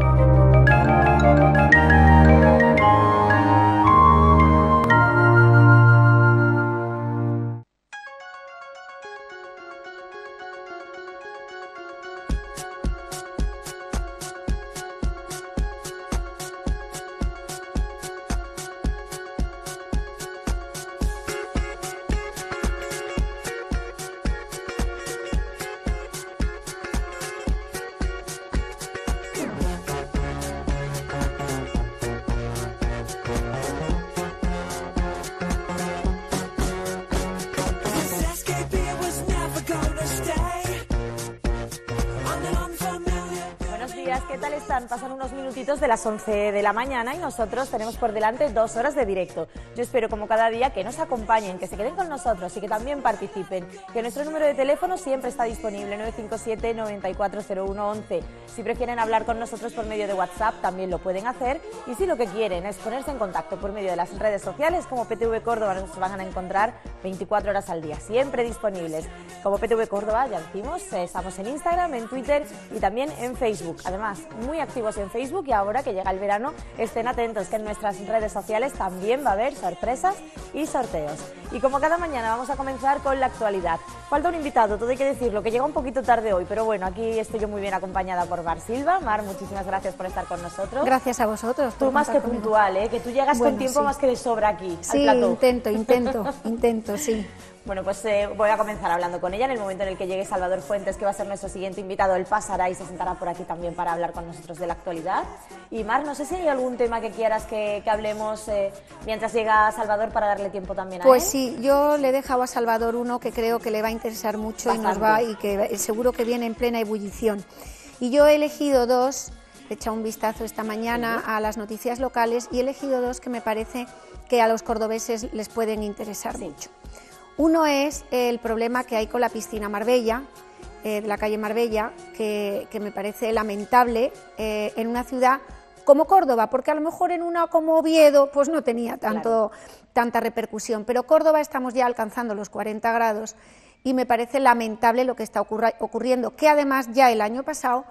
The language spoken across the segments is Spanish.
thank you de las 11 de la mañana y nosotros tenemos por delante dos horas de directo. Yo espero, como cada día, que nos acompañen, que se queden con nosotros y que también participen. Que nuestro número de teléfono siempre está disponible, 957 11 Si prefieren hablar con nosotros por medio de WhatsApp, también lo pueden hacer. Y si lo que quieren es ponerse en contacto por medio de las redes sociales, como PTV Córdoba, nos van a encontrar 24 horas al día, siempre disponibles. Como PTV Córdoba, ya decimos, eh, estamos en Instagram, en Twitter y también en Facebook. Además, muy activos en Facebook y ahora que llega el verano, estén atentos que en nuestras redes sociales también va a haber sorpresas y sorteos. Y como cada mañana vamos a comenzar con la actualidad. Falta un invitado, todo hay que decirlo, que llega un poquito tarde hoy, pero bueno, aquí estoy yo muy bien acompañada por Mar Silva. Mar, muchísimas gracias por estar con nosotros. Gracias a vosotros. Tú más que puntual, ¿eh? que tú llegas con tiempo más que de sobra aquí. Sí, intento, intento, intento, sí. Bueno, pues eh, voy a comenzar hablando con ella en el momento en el que llegue Salvador Fuentes, que va a ser nuestro siguiente invitado. Él pasará y se sentará por aquí también para hablar con nosotros de la actualidad. Y Mar, no sé si hay algún tema que quieras que, hablemos eh, mientras llega Salvador para darle tiempo también a pues él. Pues sí, yo le he dejado a Salvador uno que creo que le va a interesar mucho y nos va y que seguro que viene en plena ebullición. Y yo he elegido dos, he echado un vistazo esta mañana a las noticias locales y he elegido dos que me parece que a los cordobeses les pueden interesar mucho. Uno es el problema que hay con la piscina Marbella, eh, de la calle Marbella, que, me parece lamentable eh, en una ciudad como Córdoba, porque a lo mejor en una como Oviedo pues no tenía tanto, tanta repercusión, pero Córdoba estamos ya alcanzando los 40 grados y me parece lamentable lo que está ocurriendo, que además ya el año pasado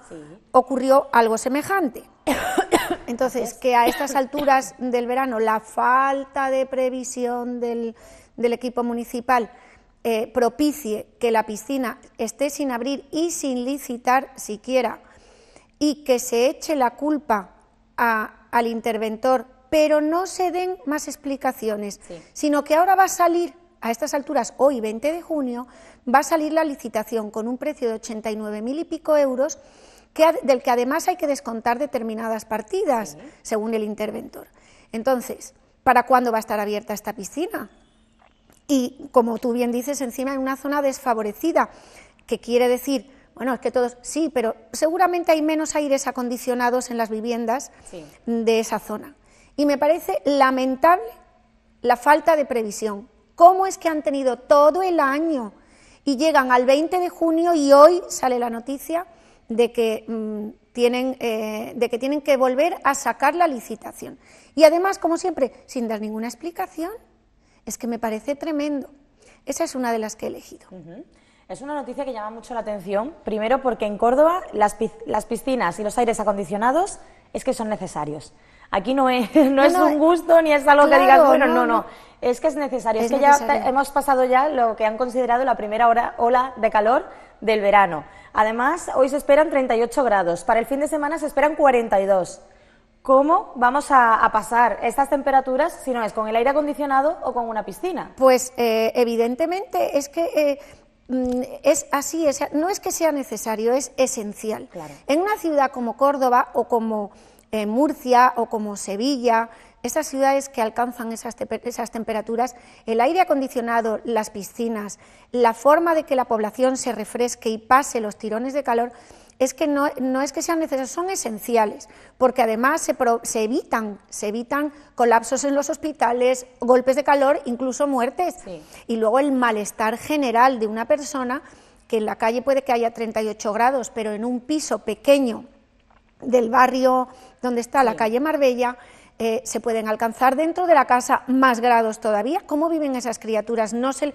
ocurrió algo semejante. Entonces, que a estas alturas del verano la falta de previsión del del equipo municipal eh, propicie que la piscina esté sin abrir y sin licitar siquiera y que se eche la culpa al interventor, pero no se den más explicaciones, sino que ahora va a salir a estas alturas, hoy 20 de junio, va a salir la licitación con un precio de 89 mil y pico euros, que, del que además hay que descontar determinadas partidas, según el interventor. Entonces, ¿para cuándo va a estar abierta esta piscina? y, como tú bien dices, encima en una zona desfavorecida, que quiere decir, bueno, es que todos, sí, pero seguramente hay menos aires acondicionados en las viviendas de esa zona. Y me parece lamentable la falta de previsión. ¿Cómo es que han tenido todo el año y llegan al 20 de junio y hoy sale la noticia de que, mm, tienen, eh, de que tienen que volver a sacar la licitación? Y además, como siempre, sin dar ninguna explicación es que me parece tremendo. Esa es una de las que he elegido. Es una noticia que llama mucho la atención, primero porque en Córdoba las, piscinas y los aires acondicionados es que son necesarios. Aquí no es, no, es un gusto ni es algo que digas, bueno, no, no, es que es necesario. Es, que ya hemos pasado ya lo que han considerado la primera ola de calor del verano. Además, hoy se esperan 38 grados, para el fin de semana se esperan 42. ¿Cómo vamos a, pasar estas temperaturas si no es con el aire acondicionado o con una piscina? Pues eh, evidentemente es que eh, mm, es así, no es que sea necesario, es esencial. En una ciudad como Córdoba o como eh, Murcia o como Sevilla, esas ciudades que alcanzan esas, temperaturas, el aire acondicionado, las piscinas, la forma de que la población se refresque y pase los tirones de calor, es que no, es que sean necesarios, son esenciales, porque además se, evitan, se evitan colapsos en los hospitales, golpes de calor, incluso muertes. Y luego el malestar general de una persona que en la calle puede que haya 38 grados, pero en un piso pequeño del barrio donde está la calle Marbella, eh, se pueden alcanzar dentro de la casa más grados todavía. ¿Cómo viven esas criaturas? No se,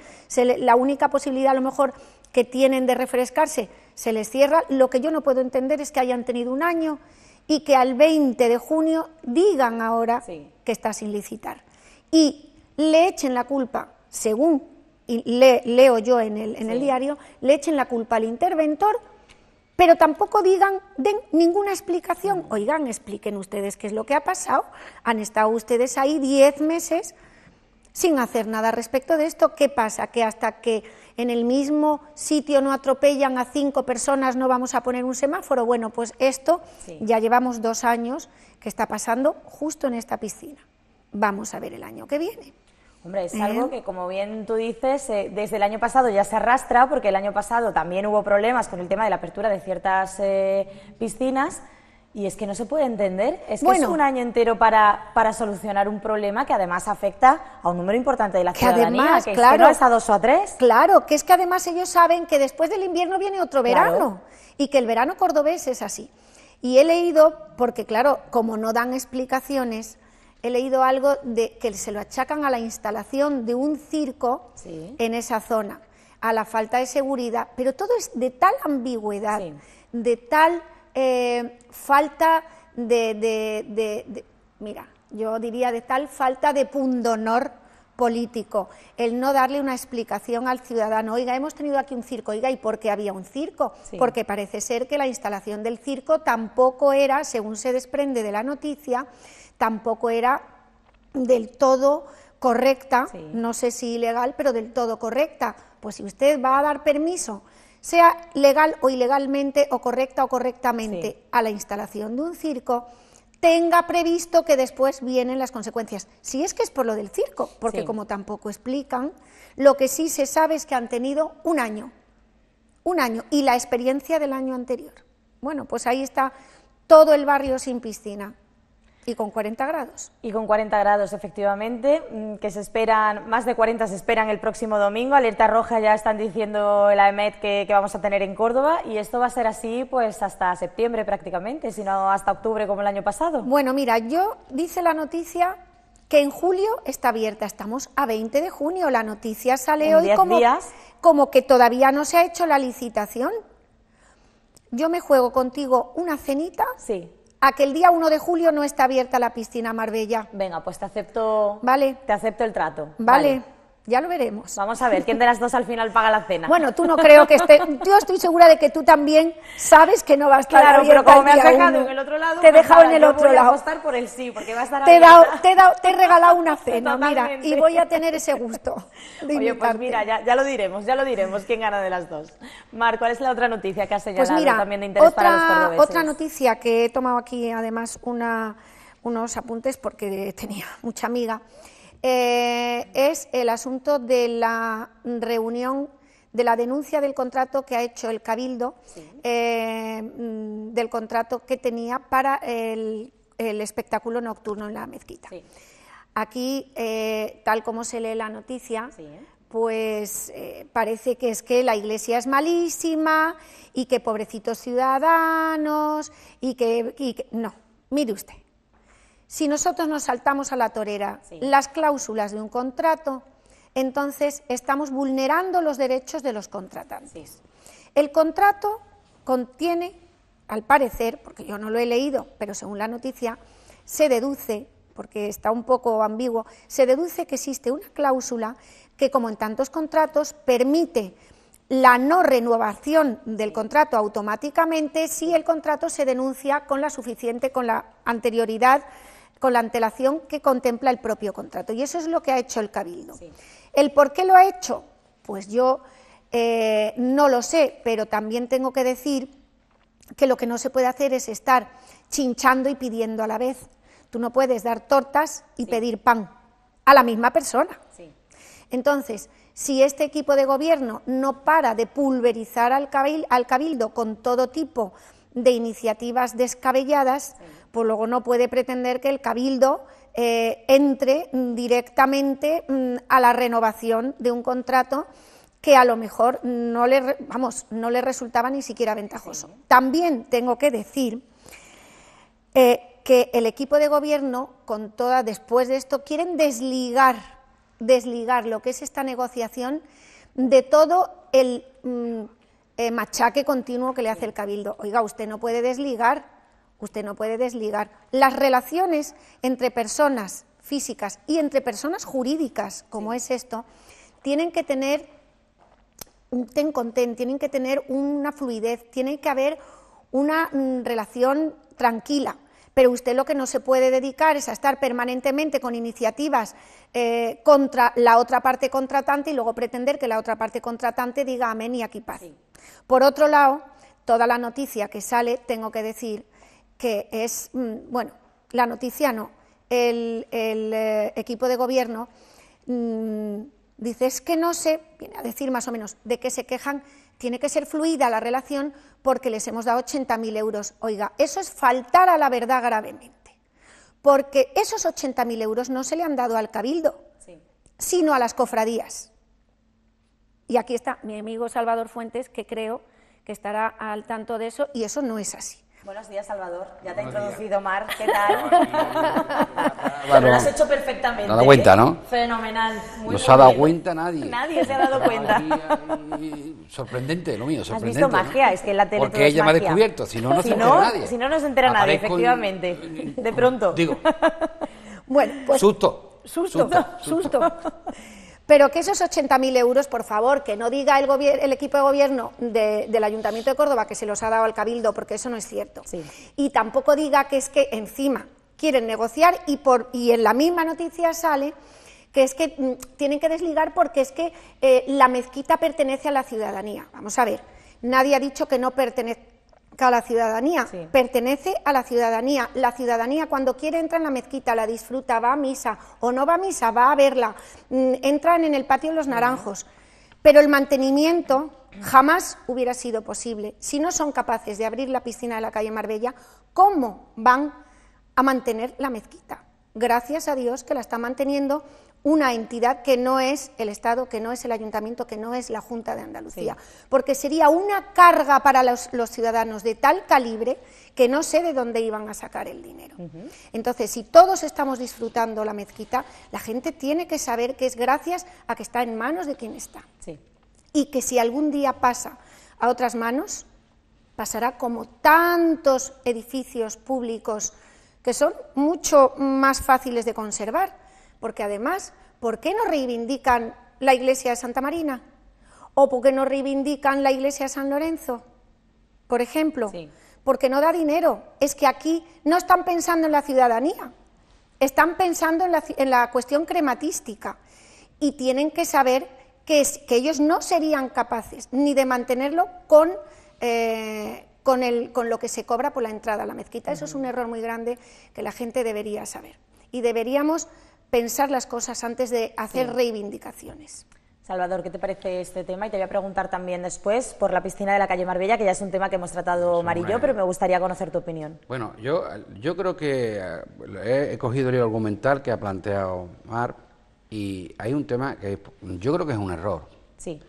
la única posibilidad, a lo mejor, que tienen de refrescarse se les cierra. Lo que yo no puedo entender es que hayan tenido un año y que al 20 de junio digan ahora que está sin licitar. Y le echen la culpa, según le, leo yo en el, en el diario, le echen la culpa al interventor pero tampoco digan, den ninguna explicación. Oigan, expliquen ustedes qué es lo que ha pasado. Han estado ustedes ahí diez meses sin hacer nada respecto de esto. ¿Qué pasa? Que hasta que en el mismo sitio no atropellan a cinco personas no vamos a poner un semáforo. Bueno, pues esto ya llevamos dos años que está pasando justo en esta piscina. Vamos a ver el año que viene. Hombre, es ¿Eh? algo que, como bien tú dices, eh, desde el año pasado ya se arrastra, porque el año pasado también hubo problemas con el tema de la apertura de ciertas eh, piscinas. Y es que no se puede entender. Es que es un año entero para, para solucionar un problema que además afecta a un número importante de la que ciudadanía, además, que, claro, es que es a dos o a tres. Claro, que es que además ellos saben que después del invierno viene otro verano y que el verano cordobés es así. Y he leído, porque claro, como no dan explicaciones, he leído algo de que se lo achacan a la instalación de un circo en esa zona, a la falta de seguridad, pero todo es de tal ambigüedad, de tal eh, falta de, mira, yo diría de tal falta de pundonor político, el no darle una explicación al ciudadano, oiga, hemos tenido aquí un circo, oiga, ¿y por qué había un circo? Porque parece ser que la instalación del circo tampoco era, según se desprende de la noticia, tampoco era del todo correcta, no sé si ilegal, pero del todo correcta. Pues si usted va a dar permiso sea legal o ilegalmente o correcta o correctamente a la instalación de un circo, tenga previsto que después vienen las consecuencias. Si es que es por lo del circo, porque como tampoco explican, lo que sí se sabe es que han tenido un año, un año, y la experiencia del año anterior. Bueno, pues ahí está todo el barrio sin piscina y con 40 grados. Y con 40 grados, efectivamente, mm, que se esperan, más de 40 se esperan el próximo domingo. Alerta roja ya están diciendo la EMET que, vamos a tener en Córdoba y esto va a ser así pues hasta septiembre prácticamente, si no hasta octubre como el año pasado. Bueno, mira, yo dice la noticia que en julio está abierta. Estamos a 20 de junio. La noticia sale hoy como, como que todavía no se ha hecho la licitación. Yo me juego contigo una cenita. Sí a que el día 1 de julio no está abierta la piscina Marbella. Venga, pues te acepto. Vale. Te acepto el trato. vale ya lo veremos. Vamos a ver, ¿quién de las dos al final paga la cena? Bueno, tú no creo que esté. Yo estoy segura de que tú también sabes que no va a estar Claro, pero como me has dejado en el otro lado, te he pues dejado en el otro voy lado. A apostar por el sí, porque va a estar te, he dado, te, he regalado una cena, mira, y voy a tener ese gusto. De Oye, pues mira, ya, ya, lo diremos, ya lo diremos, quién gana de las dos. Mar, ¿cuál es la otra noticia que has pues señalado pues mira, también de interés otra, para los cordobeses? Otra noticia que he tomado aquí, además, unos apuntes porque tenía mucha amiga. Eh, es el asunto de la reunión de la denuncia del contrato que ha hecho el Cabildo, eh, mm, del contrato que tenía para el, espectáculo nocturno en la mezquita. Aquí, eh, tal como se lee la noticia, pues parece que es que la iglesia es malísima y que pobrecitos ciudadanos Y que no, mire usted, si nosotros nos saltamos a la torera las cláusulas de un contrato, entonces estamos vulnerando los derechos de los contratantes. El contrato contiene, al parecer, porque yo no lo he leído, pero según la noticia, se deduce, porque está un poco ambiguo, se deduce que existe una cláusula que, como en tantos contratos, permite la no renovación del contrato automáticamente si el contrato se denuncia con la suficiente, con la anterioridad con la antelación que contempla el propio contrato. Y eso es lo que ha hecho el Cabildo. ¿El por qué lo ha hecho? Pues yo eh, no lo sé, pero también tengo que decir que lo que no se puede hacer es estar chinchando y pidiendo a la vez. Tú no puedes dar tortas y pedir pan a la misma persona. Entonces, si este equipo de gobierno no para de pulverizar al cabildo, con todo tipo de iniciativas descabelladas, pues luego no puede pretender que el cabildo eh, entre directamente mm, a la renovación de un contrato que a lo mejor no le, vamos, no le resultaba ni siquiera ventajoso. También tengo que decir eh, que el equipo de gobierno, con toda, después de esto, quieren desligar, desligar lo que es esta negociación de todo el mm, eh, machaque continuo que le hace el Cabildo. Oiga, usted no puede desligar Usted no puede desligar las relaciones entre personas físicas y entre personas jurídicas, como es esto, tienen que tener un ten con tienen que tener una fluidez, tiene que haber una mm, relación tranquila. Pero usted lo que no se puede dedicar es a estar permanentemente con iniciativas eh, contra la otra parte contratante y luego pretender que la otra parte contratante diga amén y aquí paz. Por otro lado, toda la noticia que sale, tengo que decir, que es, mm, bueno, la noticia no, el, eh, equipo de gobierno mm, dice, es que no sé, viene a decir más o menos, de qué se quejan, tiene que ser fluida la relación porque les hemos dado 80.000 euros. Oiga, eso es faltar a la verdad gravemente, porque esos 80.000 euros no se le han dado al cabildo, sino a las cofradías. Y aquí está mi amigo Salvador Fuentes, que creo que estará al tanto de eso, y eso no es así. Buenos días, Salvador. Ya te ha introducido Mar. ¿Qué tal? Lo has hecho perfectamente. se ha dado cuenta, ¿eh? ¿no? Fenomenal. Muy no se ha dado cuenta nadie. Nadie se ha dado cuenta. sorprendente, lo mío, sorprendente. Has visto magia, es que la tele Porque ella me ha descubierto, si no, no se entera nadie. Si no, no se entera nadie, efectivamente. De pronto. Digo. bueno, pues... susto. susto. susto. pero que esos 80.000 euros, por favor, que no diga el, el equipo de gobierno del Ayuntamiento de Córdoba que se los ha dado al Cabildo, porque eso no es cierto. Y tampoco diga que es que encima quieren negociar y, y en la misma noticia sale que es que mm, tienen que desligar porque es que eh, la mezquita pertenece a la ciudadanía. Vamos a ver, nadie ha dicho que no pertenece a la ciudadanía, pertenece a la ciudadanía. La ciudadanía cuando quiere entra en la mezquita, la disfruta, va a misa o no va a misa, va a verla, mm, entran en el patio los naranjos. Pero el mantenimiento jamás hubiera sido posible. Si no son capaces de abrir la piscina de la calle Marbella, ¿cómo van a mantener la mezquita? gracias a Dios que la está manteniendo una entidad que no es el Estado, que no es el Ayuntamiento, que no es la Junta de Andalucía, porque sería una carga para los, ciudadanos de tal calibre que no sé de dónde iban a sacar el dinero. Entonces, si todos estamos disfrutando la mezquita, la gente tiene que saber que es gracias a que está en manos de quien está. Y que si algún día pasa a otras manos, pasará como tantos edificios públicos que son mucho más fáciles de conservar, porque además, ¿por qué no reivindican la iglesia de Santa Marina? ¿O por qué no reivindican la iglesia de San Lorenzo? Por ejemplo, porque no da dinero. Es que aquí no están pensando en la ciudadanía, están pensando en la, cuestión crematística y tienen que saber que, ellos no serían capaces ni de mantenerlo con, eh, con, lo que se cobra por la entrada a la mezquita. Eso es un error muy grande que la gente debería saber. Y deberíamos pensar las cosas antes de hacer reivindicaciones. Salvador, ¿qué te parece este tema? Y te voy a preguntar también después por la piscina de la calle Marbella, que ya es un tema que hemos tratado y Marillo, pero me gustaría conocer tu opinión. Bueno, yo, creo que eh, he, cogido el argumental que ha planteado Mar y hay un tema que yo creo que es un error. Sí.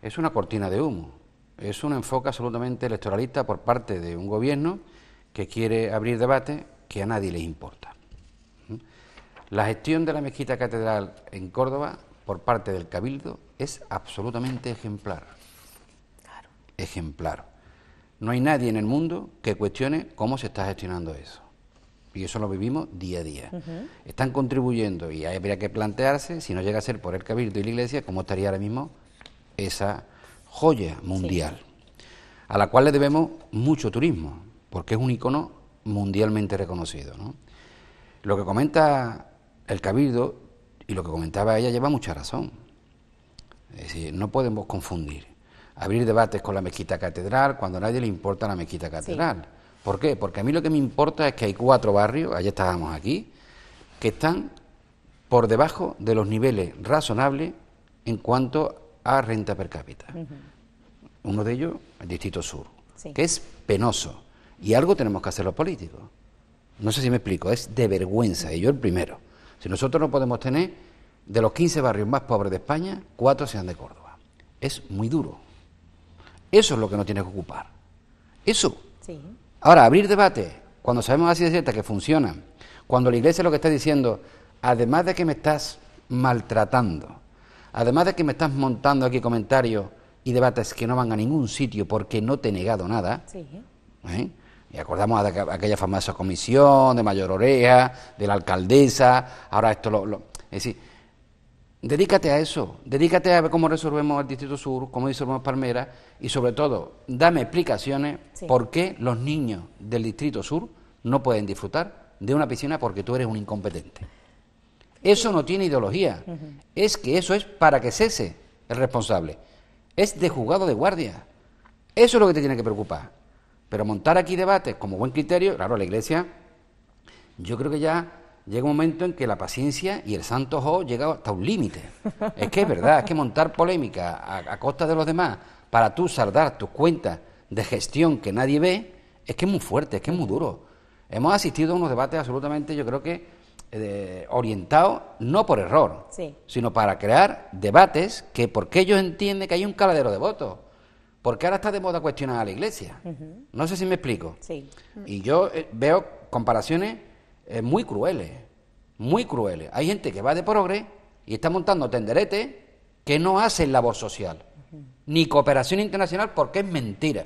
Es una cortina de humo. Es un enfoque absolutamente electoralista por parte de un gobierno que quiere abrir debate que a nadie le importa. La gestión de la mezquita catedral en Córdoba por parte del Cabildo es absolutamente ejemplar. Ejemplar. No hay nadie en el mundo que cuestione cómo se está gestionando eso. Y eso lo vivimos día a día. Están contribuyendo y habría que plantearse, si no llega a ser por el Cabildo y la Iglesia, cómo estaría ahora mismo esa joya mundial, a la cual le debemos mucho turismo, porque es un icono mundialmente reconocido. Lo que comenta el Cabildo y lo que comentaba ella lleva mucha razón. Es decir, no podemos confundir abrir debates con la mezquita catedral cuando a nadie le importa la mezquita catedral. ¿Por qué? Porque a mí lo que me importa es que hay cuatro barrios, allá estábamos aquí, que están por debajo de los niveles razonables en cuanto a renta per cápita. Uno de ellos, el Distrito Sur, que es penoso. Y algo tenemos que hacer los políticos. No sé si me explico, es de vergüenza, y yo el primero. Si nosotros no podemos tener de los 15 barrios más pobres de España, cuatro sean de Córdoba. Es muy duro. Eso es lo que no tiene que ocupar. Eso. Ahora, abrir debate, cuando sabemos así de cierta que funciona... cuando la iglesia lo que está diciendo, además de que me estás maltratando, Además de que me estás montando aquí comentarios y debates que no van a ningún sitio porque no te he negado nada. ¿eh? Y acordamos aquella famosa comisión de Mayor Oreja, de la alcaldesa, ahora esto lo, Es decir, dedícate a eso, dedícate a ver cómo resolvemos el Distrito Sur, cómo resolvemos Palmera y sobre todo, dame explicaciones por qué los niños del Distrito Sur no pueden disfrutar de una piscina porque tú eres un incompetente. Eso no tiene ideología. Es que eso es para que cese el responsable. Es de juzgado de guardia. Eso es lo que te tiene que preocupar. Pero montar aquí debates como buen criterio, claro, la Iglesia, yo creo que ya llega un momento en que la paciencia y el santo ojo llega hasta un límite. Es que es verdad, es que montar polémica a, a costa de los demás para tú saldar tus cuentas de gestión que nadie ve, es que es muy fuerte, es que es muy duro. Hemos asistido a unos debates absolutamente, yo creo que orientado no por error, sino para crear debates que porque ellos entienden que hay un caladero de votos. Porque ahora está de moda cuestionar a la iglesia. No sé si me explico. Y yo eh, veo comparaciones eh, muy crueles, muy crueles. Hay gente que va de progre y está montando tenderetes que no hacen labor social, ni cooperación internacional porque es mentira.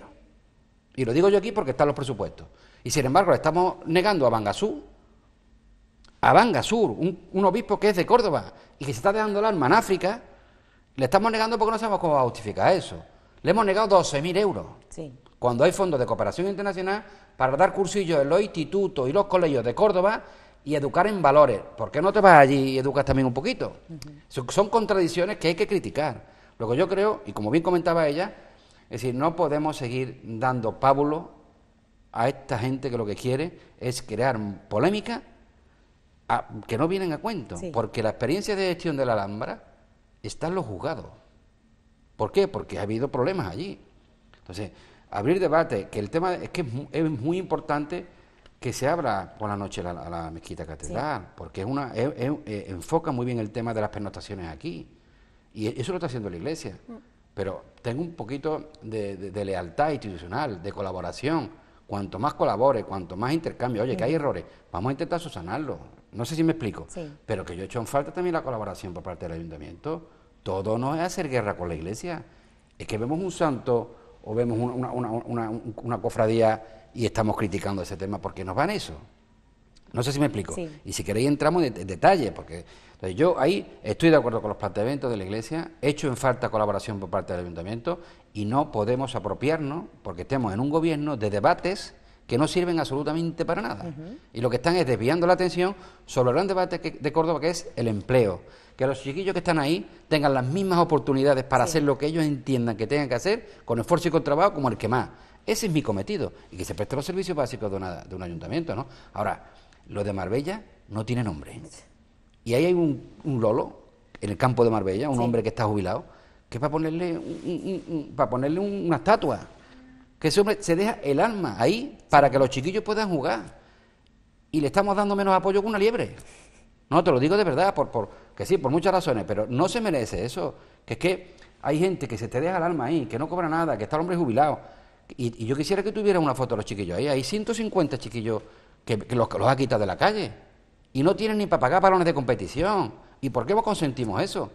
Y lo digo yo aquí porque están los presupuestos. Y sin embargo, le estamos negando a Bangasú a Banga Sur, un, obispo que es de Córdoba y que se está dejando la alma en África, le estamos negando porque no sabemos cómo va a justificar eso. Le hemos negado 12.000 euros. Cuando hay fondos de cooperación internacional para dar cursillos en los institutos y los colegios de Córdoba y educar en valores. ¿Por qué no te vas allí y educas también un poquito? Son contradicciones que hay que criticar. Lo que yo creo, y como bien comentaba ella, es decir, no podemos seguir dando pábulo a esta gente que lo que quiere es crear polémica que no vienen a cuento, porque la experiencia de gestión de la Alhambra está en los juzgados. ¿Por qué? Porque ha habido problemas allí. Entonces, abrir debate, que el tema es que es muy, importante que se abra por la noche la, la mezquita catedral, porque es una, eh, enfoca muy bien el tema de las pernotaciones aquí. Y e, eso lo está haciendo la Iglesia. Mm. Pero tengo un poquito de lealtad institucional, de colaboración Cuanto más colabore, cuanto más intercambio, oye, que hay errores, vamos a intentar subsanarlo. No sé si me explico, pero que yo he hecho en falta también la colaboración por parte del ayuntamiento. Todo no es hacer guerra con la iglesia. Es que vemos un santo o vemos una, una cofradía y estamos criticando ese tema porque nos van eso. No sé si me explico. Y si queréis entramos en detalle, porque yo ahí estoy de acuerdo con los planteamientos de la Iglesia, hecho en falta colaboración por parte del Ayuntamiento y no podemos apropiarnos, porque estemos en un gobierno de debates que no sirven absolutamente para nada. Y lo que están es desviando la atención sobre el gran debate de Córdoba, que es el empleo. Que los chiquillos que están ahí tengan las mismas oportunidades para hacer lo que ellos entiendan que tengan que hacer, con esfuerzo y con trabajo, como el que más. Ese es mi cometido. Y que se presten los servicios básicos de, de un ayuntamiento, ¿no? Ahora, lo de Marbella no tiene nombre. Y ahí hay un, lolo en el campo de Marbella, un hombre que está jubilado, que es para ponerle, para ponerle una estatua. Que ese hombre se deja el alma ahí para que los chiquillos puedan jugar. Y le estamos dando menos apoyo que una liebre. No, te lo digo de verdad, por, que sí, por muchas razones, pero no se merece eso. Que es que hay gente que se te deja el alma ahí, que no cobra nada, que está el hombre jubilado. Y, yo quisiera que tuviera una foto de los chiquillos ahí. Hay 150 chiquillos que, los, ha quitado de la calle. Y no tienen ni para pagar balones de competición. ¿Y por qué vos consentimos eso?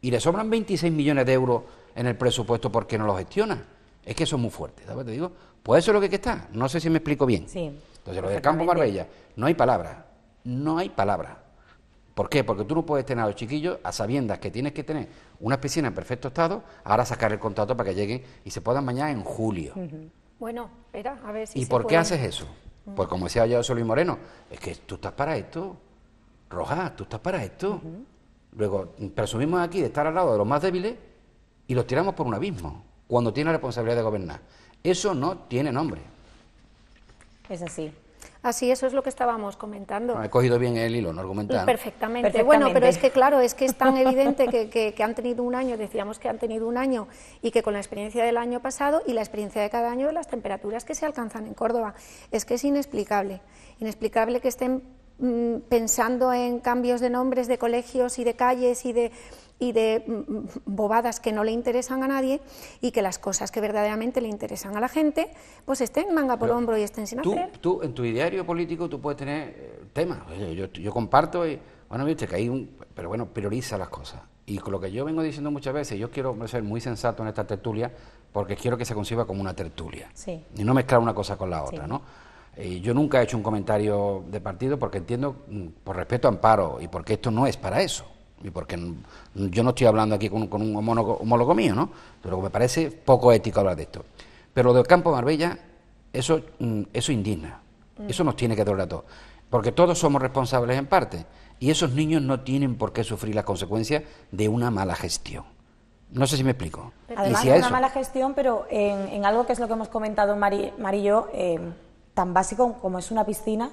Y le sobran 26 millones de euros en el presupuesto porque no lo gestiona. Es que eso es muy fuerte, Te digo, pues eso es lo que, que está. No sé si me explico bien. Entonces, lo del campo Marbella, no hay palabra, No hay palabra... ¿Por qué? Porque tú no puedes tener a los chiquillos a sabiendas que tienes que tener una piscina en perfecto estado, ahora sacar el contrato para que lleguen y se puedan bañar en julio. Bueno, espera, a ver si. ¿Y por qué haces eso? Pues como decía yo José Moreno, es que tú estás para esto, Rojas, tú estás para esto. Luego, presumimos aquí de estar al lado de los más débiles y los tiramos por un abismo, cuando tiene la responsabilidad de gobernar. Eso no tiene nombre. Es así. Así, eso es lo que estábamos comentando. he cogido bien el hilo, no argumentar. Perfectamente. Bueno, pero es que claro, es que es tan evidente que, han tenido un año, decíamos que han tenido un año, y que con la experiencia del año pasado y la experiencia de cada año de las temperaturas que se alcanzan en Córdoba, es que es inexplicable. Inexplicable que estén mm, pensando en cambios de nombres de colegios y de calles y de y de mm, mm, bobadas que no le interesan a nadie y que las cosas que verdaderamente le interesan a la gente, pues estén manga por hombro y estén sin hacer. Tú, en tu ideario político, tú puedes tener eh, temas. Yo, comparto y, bueno, viste que hay un... Pero bueno, prioriza las cosas. Y con lo que yo vengo diciendo muchas veces, yo quiero ser muy sensato en esta tertulia porque quiero que se conciba como una tertulia. Y no mezclar una cosa con la otra, ¿no? Eh, yo nunca he hecho un comentario de partido porque entiendo, mm, por respeto a Amparo, y porque esto no es para eso y porque yo no estoy hablando aquí con, un homólogo, homólogo, mío, ¿no? Pero me parece poco ético hablar de esto. Pero lo del campo Marbella, eso, mm, eso indigna, mm. eso nos tiene que doler a todos, porque todos somos responsables en parte, y esos niños no tienen por qué sufrir las consecuencias de una mala gestión. No sé si me explico. además, es una mala gestión, pero en, algo que es lo que hemos comentado Mari, eh, tan básico como es una piscina,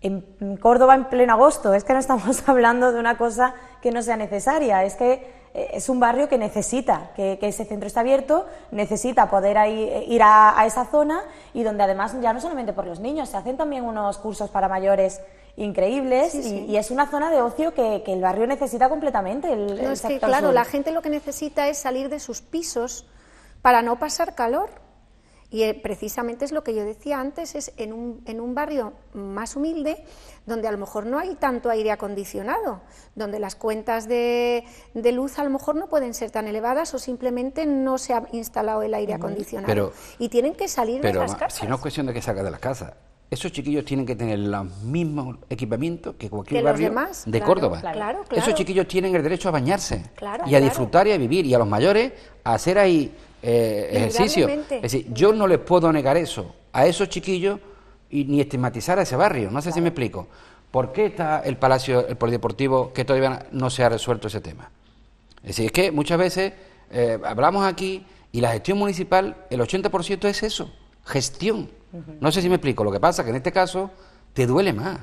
en Córdoba en pleno agosto. Es que no estamos hablando de una cosa que no sea necesaria. Es que eh, es un barrio que necesita que, ese centro esté abierto, necesita poder eh, ir a, esa zona y donde además ya no solamente por los niños, se hacen también unos cursos para mayores increíbles y, es una zona de ocio que, el barrio necesita completamente. claro, la gente lo que necesita es salir de sus pisos para no pasar calor y eh, precisamente es lo que yo decía antes, es en un, en un, barrio más humilde, donde a lo mejor no hay tanto aire acondicionado, donde las cuentas de, luz a lo mejor no pueden ser tan elevadas o simplemente no se ha instalado el aire acondicionado. y tienen que salir de las casas. Si no es cuestión de que salga de las casas, esos chiquillos tienen que tener los mismos equipamientos que cualquier barrio de Córdoba. esos chiquillos tienen el derecho a bañarse y a disfrutar y a vivir y a los mayores a hacer ahí eh, ejercicio. Es decir, yo no les puedo negar eso a esos chiquillos y ni estigmatizar a ese barrio. No sé si me explico. ¿Por qué está el Palacio, el Polideportivo, que todavía no se ha resuelto ese tema? Es decir, es que muchas veces eh, hablamos aquí y la gestión municipal, el 80% es eso, gestión. No sé si me explico. Lo que pasa que en este caso te duele más,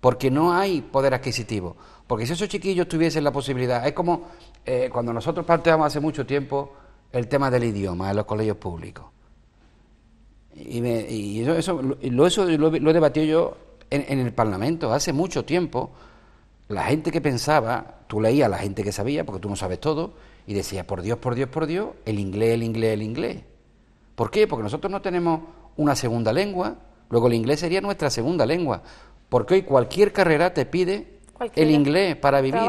porque no hay poder adquisitivo. Porque si esos chiquillos tuviesen la posibilidad, es como eh, cuando nosotros planteamos hace mucho tiempo el tema del idioma en los colegios públicos. Y, eso, eso, lo, eso he debatido yo en, el Parlamento hace mucho tiempo. La gente que pensaba, tú leías a la gente que sabía, porque tú no sabes todo, y decía por Dios, por Dios, por Dios, el inglés, el inglés, el inglés. ¿Por qué? Porque nosotros no tenemos una segunda lengua, luego el inglés sería nuestra segunda lengua, porque hoy cualquier carrera te pide el inglés para vivir.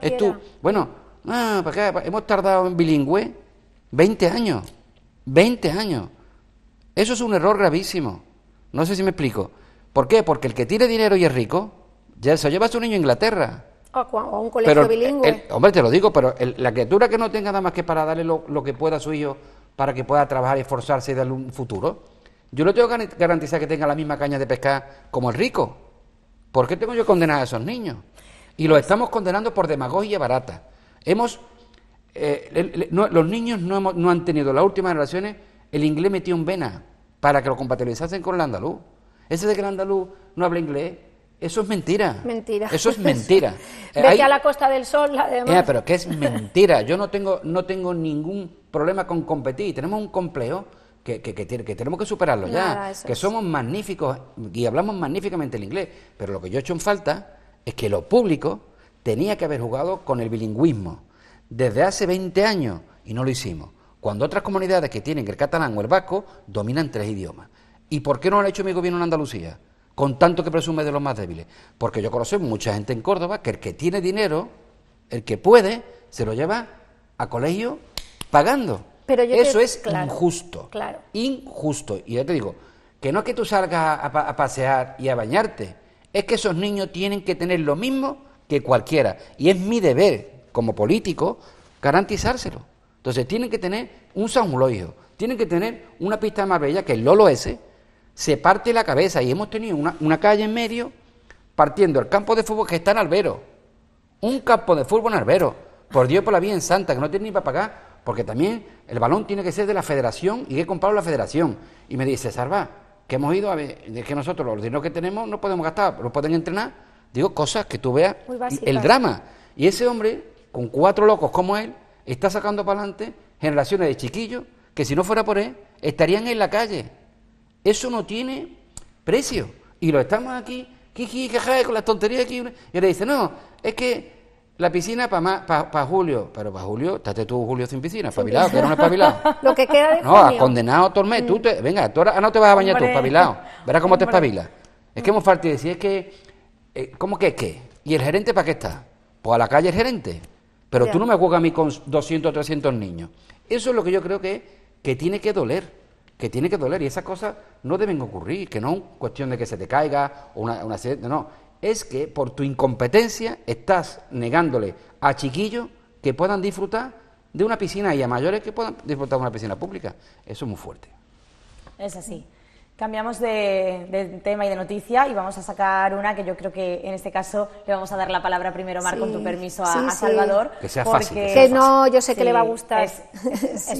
es tú, bueno, ah, para hemos tardado en bilingüe, 20 años, 20 años. Eso es un error gravísimo. No sé si me explico. ¿Por qué? Porque el que tiene dinero y es rico, ya se lleva a su niño a Inglaterra. O a un colegio bilingüe. hombre, te lo digo, pero la criatura que no tenga nada más que para darle lo, que pueda a su hijo para que pueda trabajar, y esforzarse y darle un futuro, yo no tengo que garantizar que tenga la misma caña de pescar como el rico. ¿Por qué tengo yo que a esos niños? Y los pues estamos condenando por demagogia barata. Hemos eh, los niños no, no, han tenido, las últimas relaciones el inglés metió en vena para que lo compatibilizasen con el andaluz. Ese de que el andaluz no habla inglés, eso es mentira. Mentira. Eso es mentira. Eh, a la Costa del Sol, de. Eh, pero que es mentira. Yo no tengo, no tengo ningún problema con competir. Tenemos un complejo que, que, tenemos que superarlo ya. Que somos magníficos y hablamos magníficamente el inglés. Pero lo que yo he hecho en falta es que lo público tenía que haber jugado con el bilingüismo desde hace 20 años y no lo hicimos, cuando otras comunidades que tienen el catalán o el vasco dominan tres idiomas. ¿Y por qué no lo ha hecho mi gobierno en Andalucía? Con tanto que presume de los más débiles. Porque yo conozco mucha gente en Córdoba que el que tiene dinero, el que puede, se lo lleva a colegio pagando. Pero Eso es injusto. Injusto. Y yo te digo, que no es que tú salgas a pasear y a bañarte, es que esos niños tienen que tener lo mismo que cualquiera. Y es mi deber como político... garantizárselo. Entonces tienen que tener un sanjulogio, tienen que tener una pista de Marbella que el Lolo ese ¿eh? se parte la cabeza y hemos tenido una, calle en medio partiendo el campo de fútbol que está en Albero. Un campo de fútbol en Albero. Por Dios, por la vida en Santa, que no tiene ni para pagar, porque también el balón tiene que ser de la federación y he comprado la federación. Y me dice, Sarva, que hemos ido a ver, es que nosotros los dineros que tenemos no podemos gastar, lo pueden entrenar. Digo, cosas que tú veas el drama. Y ese hombre con cuatro locos como él, está sacando para adelante generaciones de chiquillos que si no fuera por él, estarían en la calle. Eso no tiene precio. Y lo estamos aquí, jiji, con las tonterías aquí. Y le dice, no, es que la piscina para pa, Julio. Pero para Julio, ...estás tú, Julio, sin piscina, espabilado, que no es espabilado. Lo que queda No, condenado Tormé. Tú te, venga, tú ahora ah, no te vas a bañar tú, espabilado. Verás cómo te espabilas. Es que hemos falta decir, es que, eh, ¿cómo que es que? ¿Y el gerente para qué está? Pues a la calle el gerente. Pero tú no me juegas a mí con 200 o 300 niños. Eso es lo que yo creo que, tiene que doler que tiene que doler y esas cosas no deben ocurrir, que no es cuestión de que se te caiga o una, accidente no, es que por tu incompetencia estás negándole a chiquillos que puedan disfrutar de una piscina y a mayores que puedan disfrutar de una piscina pública. Eso es muy fuerte. Es así. Cambiamos de, tema y de noticia y vamos a sacar una que yo creo que en este caso le vamos a dar la palabra primero, Mar, con tu permiso, a, Salvador. Que Que, no, yo sé que le va a gustar. Es,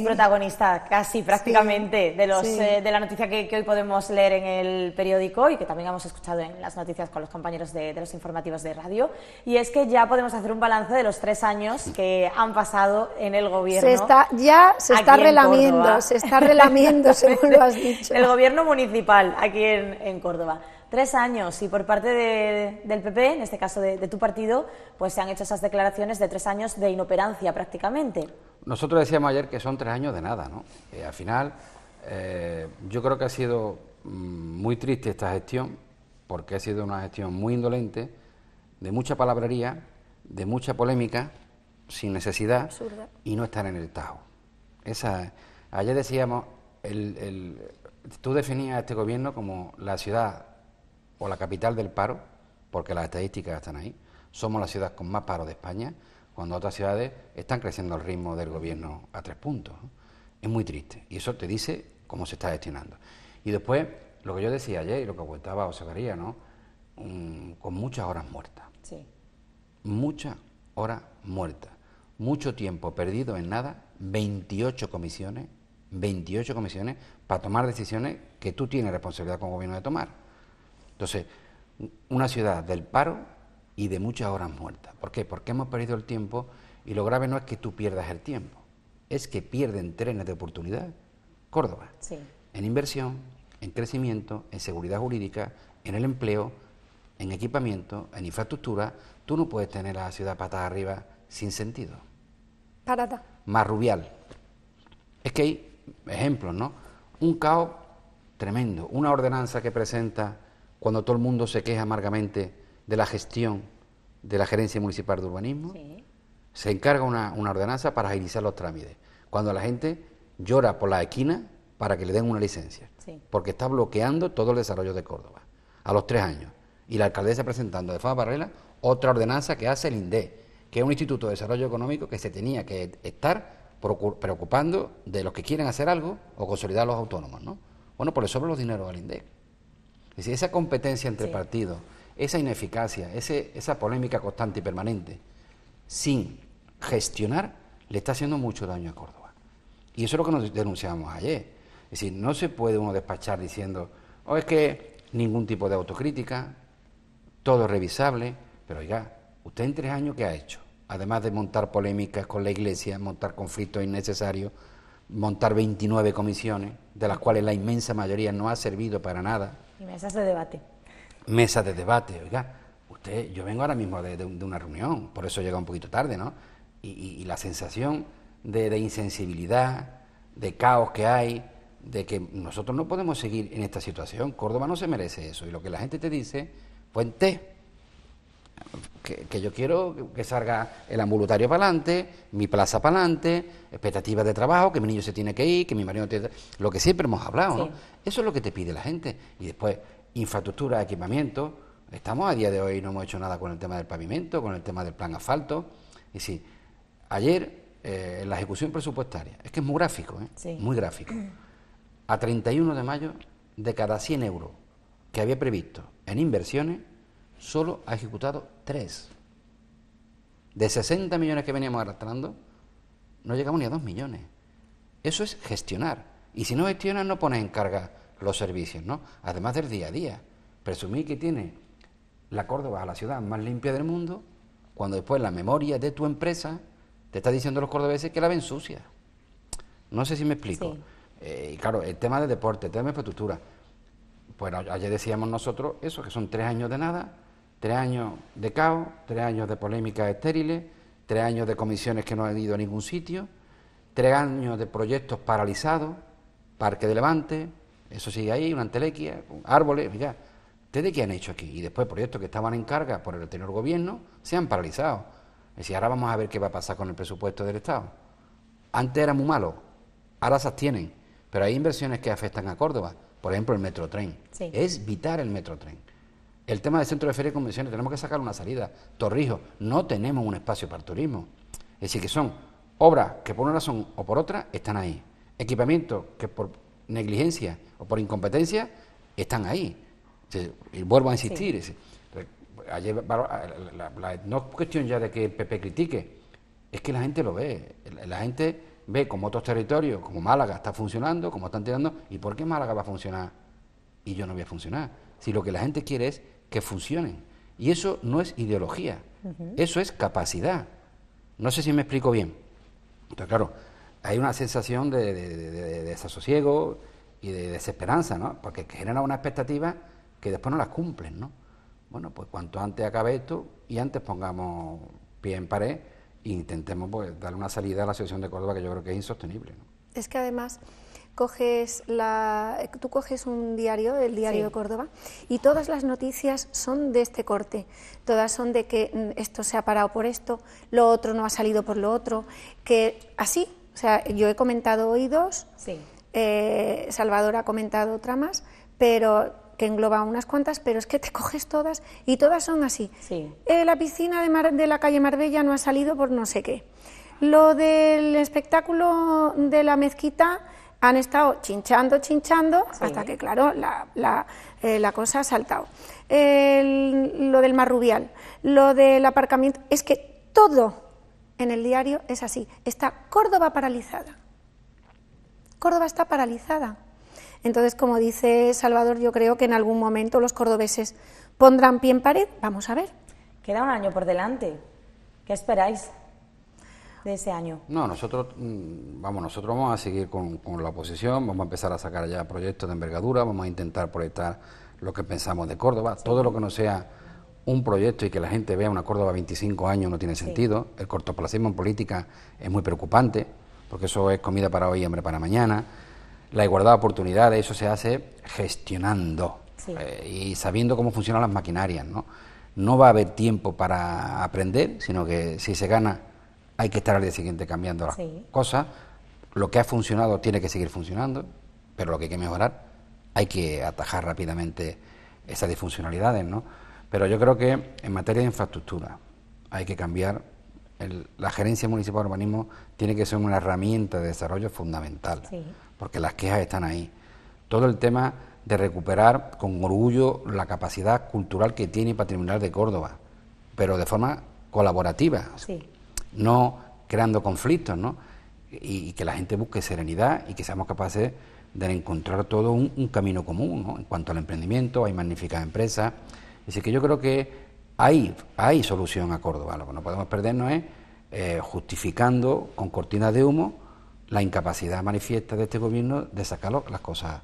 protagonista casi prácticamente de, los, eh, de la noticia que, hoy podemos leer en el periódico y que también hemos escuchado en las noticias con los compañeros de, los informativos de radio. Y es que ya podemos hacer un balance de los tres años que han pasado en el gobierno. está, ya se está relamiendo, se está relamiendo, según lo has dicho. El gobierno principal aquí en, Córdoba. Tres años y por parte del PP, en este caso de, tu partido, pues se han hecho esas declaraciones de tres años de inoperancia prácticamente. Nosotros decíamos ayer que son tres años de nada, ¿no? Eh, al final, eh, yo creo que ha sido mm, muy triste esta gestión, porque ha sido una gestión muy indolente, de mucha palabrería, de mucha polémica, sin necesidad, y no estar en el tajo. Esa, ayer decíamos, el, tú definías a este gobierno como la ciudad o la capital del paro, porque las estadísticas están ahí. Somos la ciudad con más paro de España, cuando otras ciudades están creciendo al ritmo del gobierno a tres puntos. Es muy triste. Y eso te dice cómo se está destinando. Y después, lo que yo decía ayer y lo que aguantaba José María, ¿no? con muchas horas muertas. Sí. Muchas horas muertas. Mucho tiempo perdido en nada, 28 comisiones 28 comisiones para tomar decisiones que tú tienes responsabilidad como gobierno de tomar. Entonces, una ciudad del paro y de muchas horas muertas. ¿Por qué? Porque hemos perdido el tiempo y lo grave no es que tú pierdas el tiempo, es que pierden trenes de oportunidad Córdoba. Sí. En inversión, en crecimiento, en seguridad jurídica, en el empleo, en equipamiento, en infraestructura. Tú no puedes tener la ciudad patada arriba sin sentido. Parada. Marrubial. Es que hay ejemplos, ¿no? Un caos tremendo, una ordenanza que presenta cuando todo el mundo se queja amargamente de la gestión de la Gerencia Municipal de Urbanismo, se encarga una, ordenanza para agilizar los trámites. Cuando la gente llora por la esquina para que le den una licencia, porque está bloqueando todo el desarrollo de Córdoba, a los tres años. Y la alcaldesa presentando de Fama Barrera otra ordenanza que hace el INDE, que es un instituto de desarrollo económico que se tenía que estar preocupando de los que quieren hacer algo o consolidar los autónomos, ¿no? Bueno, pues le sobran los dineros al INDEC. Es decir, esa competencia entre partidos, esa ineficacia, esa polémica constante y permanente, sin gestionar, le está haciendo mucho daño a Córdoba. Y eso es lo que nos denunciamos ayer. Es decir, no se puede uno despachar diciendo, oh, es que ningún tipo de autocrítica, todo es revisable, pero oiga, usted en tres años, ¿qué ha hecho? además de montar polémicas con la Iglesia, montar conflictos innecesarios, montar 29 comisiones, de las cuales la inmensa mayoría no ha servido para nada. Y mesas de debate. Mesas de debate, oiga, usted, yo vengo ahora mismo de, una reunión, por eso llega un poquito tarde, ¿no? Y, la sensación de, de, insensibilidad, de caos que hay, de que nosotros no podemos seguir en esta situación. Córdoba no se merece eso. Y lo que la gente te dice, puente, que, yo quiero que salga el ambulatorio para adelante, mi plaza para adelante, expectativas de trabajo, que mi niño se tiene que ir, que mi marido tiene lo que siempre hemos hablado, ¿no? Eso es lo que te pide la gente. Y después, infraestructura, equipamiento. Estamos a día de hoy, no hemos hecho nada con el tema del pavimento, con el tema del plan asfalto. Y sí, ayer eh, la ejecución presupuestaria, es que es muy gráfico, ¿eh? muy gráfico. A 31 de mayo, de cada 100 euros que había previsto en inversiones, solo ha ejecutado tres. De 60 millones que veníamos arrastrando, no llegamos ni a dos millones. Eso es gestionar. Y si no gestionas, no pones en carga los servicios, ¿no? Además del día a día. Presumir que tiene la Córdoba, la ciudad más limpia del mundo, cuando después la memoria de tu empresa te está diciendo los cordobeses que la ven sucia. No sé si me explico. Eh, y claro, el tema de deporte, el tema de infraestructura. Pues ayer decíamos nosotros eso, que son tres años de nada, Tres años de caos, tres años de polémicas estériles, tres años de comisiones que no han ido a ningún sitio, tres años de proyectos paralizados, Parque de Levante, eso sigue ahí, una antelequia, árboles, mira, ¿Ustedes qué han hecho aquí? Y después proyectos que estaban en carga por el anterior gobierno se han paralizado. Es decir, ahora vamos a ver qué va a pasar con el presupuesto del Estado. Antes era muy malo, ahora se abstienen, pero hay inversiones que afectan a Córdoba, por ejemplo el metrotren. Es vital el metrotren. El tema del centro de feria y convenciones, tenemos que sacar una salida. Torrijos, no tenemos un espacio para turismo. Es decir, que son obras que por una razón o por otra están ahí. Equipamiento que por negligencia o por incompetencia están ahí. Y vuelvo a insistir. no es cuestión ya de que el PP critique, es que la gente lo ve. La gente ve como otros territorios, como Málaga está funcionando, como están tirando, ¿y por qué Málaga va a funcionar? Y yo no voy a funcionar. Si lo que la gente quiere es que funcionen. Y eso no es ideología, eso es capacidad. No sé si me explico bien. Entonces, claro, hay una sensación de, desasosiego y de desesperanza, ¿no? Porque genera una expectativa que después no las cumplen, ¿no? Bueno, pues cuanto antes acabe esto y antes pongamos pie en pared e intentemos pues, darle una salida a la situación de Córdoba que yo creo que es insostenible. Es que además coges la, tú coges un diario, el diario de Córdoba, y todas las noticias son de este corte. Todas son de que mm, esto se ha parado por esto, lo otro no ha salido por lo otro, que así. O sea, yo he comentado hoy dos, eh, Salvador ha comentado otra más, pero que engloba unas cuantas, pero es que te coges todas y todas son así. Eh, la piscina de, Mar, de la calle Marbella no ha salido por no sé qué. Lo del espectáculo de la mezquita han estado chinchando, chinchando, hasta que, claro, la, eh, cosa ha saltado. lo del marrubial, lo del aparcamiento, es que todo en el diario es así. Está Córdoba paralizada. Córdoba está paralizada. Entonces, como dice Salvador, yo creo que en algún momento los cordobeses pondrán pie en pared. Vamos a ver. Queda un año por delante. ¿Qué esperáis? de ese año? No, nosotros mm, vamos, nosotros vamos a seguir con, la oposición, vamos a empezar a sacar ya proyectos de envergadura, vamos a intentar proyectar lo que pensamos de Córdoba, todo lo que no sea un proyecto y que la gente vea una Córdoba 25 años no tiene sentido, el cortoplacismo en política es muy preocupante, porque eso es comida para hoy y hambre para mañana, la igualdad de oportunidades, eso se hace gestionando eh, y sabiendo cómo funcionan las maquinarias, ¿no? No va a haber tiempo para aprender, sino que si se gana hay que estar al día siguiente cambiando las cosas. Lo que ha funcionado tiene que seguir funcionando, pero lo que hay que mejorar, hay que atajar rápidamente esas disfuncionalidades, ¿no? Pero yo creo que en materia de infraestructura hay que cambiar. la gerencia municipal de urbanismo tiene que ser una herramienta de desarrollo fundamental, porque las quejas están ahí. Todo el tema de recuperar con orgullo la capacidad cultural que tiene y patrimonial de Córdoba, pero de forma colaborativa no creando conflictos, ¿no? Y, que la gente busque serenidad y que seamos capaces de encontrar todo un, camino común, ¿no? En cuanto al emprendimiento, hay magníficas empresas. Así que yo creo que hay, hay solución a Córdoba. Lo que no podemos perdernos es eh, justificando con cortinas de humo la incapacidad manifiesta de este gobierno de sacar las cosas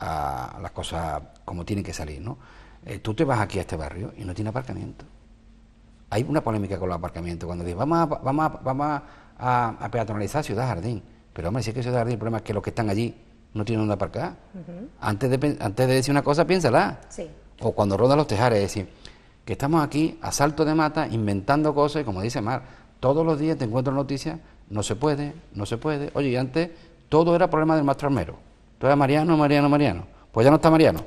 las cosas como tienen que salir, ¿no? Eh, tú te vas aquí a este barrio y no tiene aparcamiento hay una polémica con los aparcamientos. Cuando dicen, vamos a, vamos vamos a, peatonalizar Ciudad Jardín, pero vamos a decir que Ciudad Jardín, el problema es que los que están allí no tienen dónde aparcar. antes, de, antes de decir una cosa, piénsala. O cuando roda los tejares, es decir, que estamos aquí a salto de mata, inventando cosas, y como dice Mar, todos los días te encuentro noticias, no se puede, no se puede. Oye, y antes todo era problema del maestro armero. Todo era Mariano, Mariano, Mariano. Pues ya no está Mariano.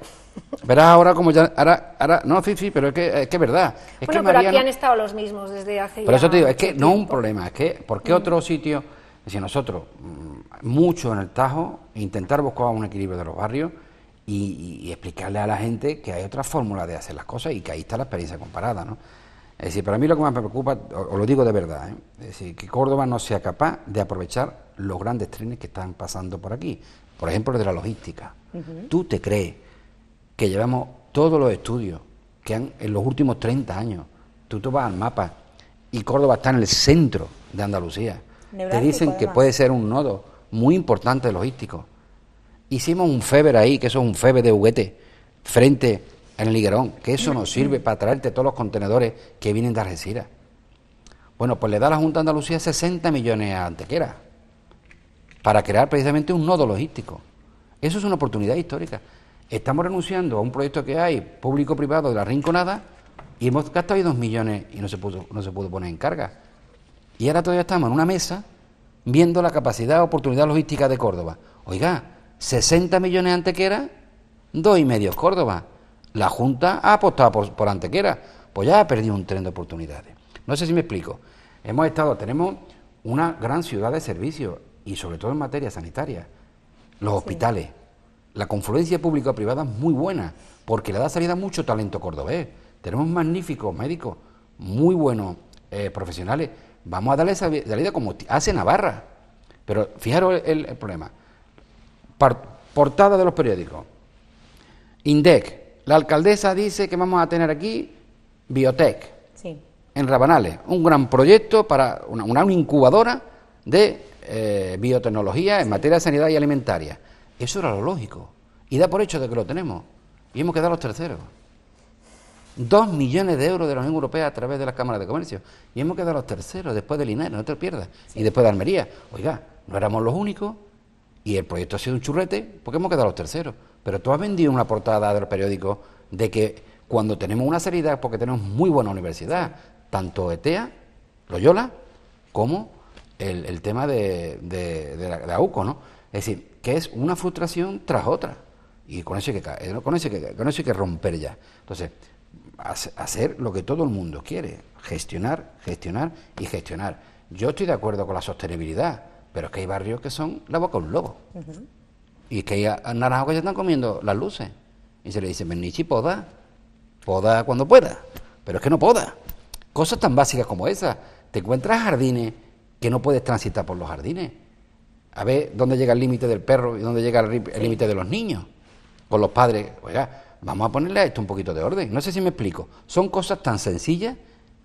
Verás ahora como ya. Ahora, ahora, no, sí, sí, pero es que es, verdad. pero aquí han estado los mismos desde hace. Por eso te digo, es que no un problema, es que, ¿por qué otro mm. sitio? si nosotros, mm, mucho en el Tajo, intentar buscar un equilibrio de los barrios y, explicarle a la gente que hay otra fórmula de hacer las cosas y que ahí está la experiencia comparada, ¿no? Es decir, para mí lo que más me preocupa, os lo digo de verdad, ¿eh? es decir, que Córdoba no sea capaz de aprovechar los grandes trenes que están pasando por aquí. Por ejemplo, el de la logística. ¿Tú te crees que llevamos todos los estudios que han en los últimos 30 años. Tú vas al mapa y Córdoba está en el centro de Andalucía. te dicen que puede ser un nodo muy importante logístico. Hicimos un FEBER ahí, que eso es un FEBER de juguete, frente en el que eso nos sirve para traerte todos los contenedores que vienen de Argentina. Bueno, pues le da la Junta de Andalucía 60 millones a Antequera para crear precisamente un nodo logístico. Eso es una oportunidad histórica. Estamos renunciando a un proyecto que hay público-privado de la Rinconada y hemos gastado ahí dos millones y no se, pudo, no se pudo poner en carga. Y ahora todavía estamos en una mesa viendo la capacidad, oportunidad logística de Córdoba. Oiga, 60 millones Antequera, dos y medio Córdoba. La Junta ha apostado por, Antequera, pues ya ha perdido un tren de oportunidades. No sé si me explico. Hemos estado, tenemos una gran ciudad de servicios y sobre todo en materia sanitaria, los hospitales la confluencia pública-privada es muy buena, porque le da salida mucho talento cordobés. Tenemos magníficos médicos, muy buenos eh, profesionales. Vamos a darle esa salida como hace Navarra. Pero fijaros el, problema. portada de los periódicos. INDEC. La alcaldesa dice que vamos a tener aquí Biotech. En Rabanales. Un gran proyecto para una, incubadora de eh, biotecnología en materia de sanidad y alimentaria eso era lo lógico. Y da por hecho de que lo tenemos. Y hemos quedado los terceros. Dos millones de euros de la Unión Europea a través de las cámaras de comercio. Y hemos quedado los terceros después de Linares, no te pierdas. Y después de Almería. Oiga, no éramos los únicos. Y el proyecto ha sido un churrete porque hemos quedado los terceros. Pero tú has vendido una portada del periódico de que cuando tenemos una salida, porque tenemos muy buena universidad, tanto ETEA, Loyola, como el, tema de, la, de AUCO, ¿no? Es decir, que es una frustración tras otra. Y con eso hay que, eh, con que, con eso hay que romper ya. Entonces, hacer lo que todo el mundo quiere, gestionar, gestionar y gestionar. Yo estoy de acuerdo con la sostenibilidad, pero es que hay barrios que son la boca de un lobo. Y que hay naranjos que ya están comiendo las luces. Y se le dice, menichi poda, poda cuando pueda, pero es que no poda. Cosas tan básicas como esas. Te encuentras jardines que no puedes transitar por los jardines a ver dónde llega el límite del perro y dónde llega el límite de los niños, con los padres. Oiga, vamos a ponerle a esto un poquito de orden. No sé si me explico. Son cosas tan sencillas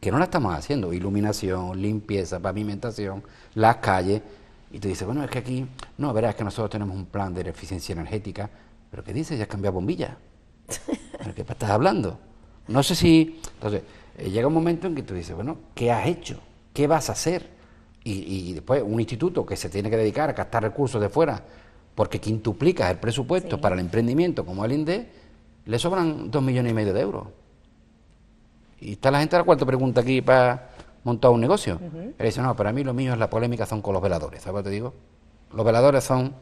que no las estamos haciendo. Iluminación, limpieza, pavimentación, las calles. Y tú dices, bueno, es que aquí, no, verás, que nosotros tenemos un plan de eficiencia energética. ¿Pero qué dices? Ya has cambiado bombilla. ¿Pero qué estás hablando? No sé si... Entonces, eh, llega un momento en que tú dices, bueno, ¿qué has hecho? ¿Qué vas a hacer? y, después un instituto que se tiene que dedicar a gastar recursos de fuera, porque quintuplica el presupuesto para el emprendimiento como el INDE, le sobran dos millones y medio de euros. Y está la gente a la cual te pregunta aquí para montar un negocio. Él dice, no, para mí lo mío es la polémica son con los veladores, ¿sabes lo que te digo? Los veladores son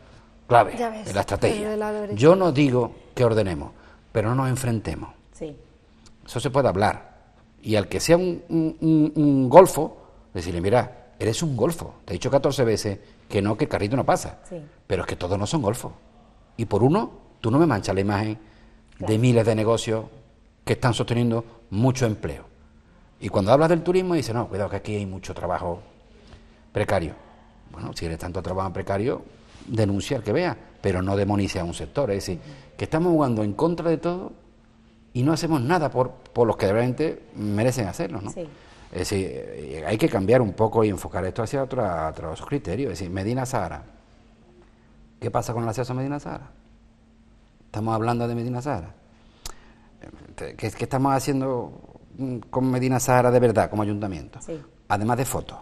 clave en la estrategia. Yo no digo que ordenemos, pero no nos enfrentemos. Eso se puede hablar. Y al que sea un, un golfo, decirle, mira, eres un golfo. Te he dicho 14 veces que no, que el carrito no pasa. Pero es que todos no son golfos. Y por uno, tú no me manchas la imagen de miles de negocios que están sosteniendo mucho empleo. Y cuando hablas del turismo, dices, no, cuidado que aquí hay mucho trabajo precario. Bueno, si eres tanto trabajo precario, denuncia al que vea, pero no demonice a un sector. Es decir, que estamos jugando en contra de todo y no hacemos nada por, por los que realmente merecen hacerlo. ¿no? Es decir, eh, hay que cambiar un poco y enfocar esto hacia otro otros criterios. Es decir, Medina Sahara. ¿Qué pasa con el acceso Medina Sahara? Estamos hablando de Medina Sahara. Eh, ¿Qué, estamos haciendo mm, con Medina Sahara de verdad como ayuntamiento? Además de fotos.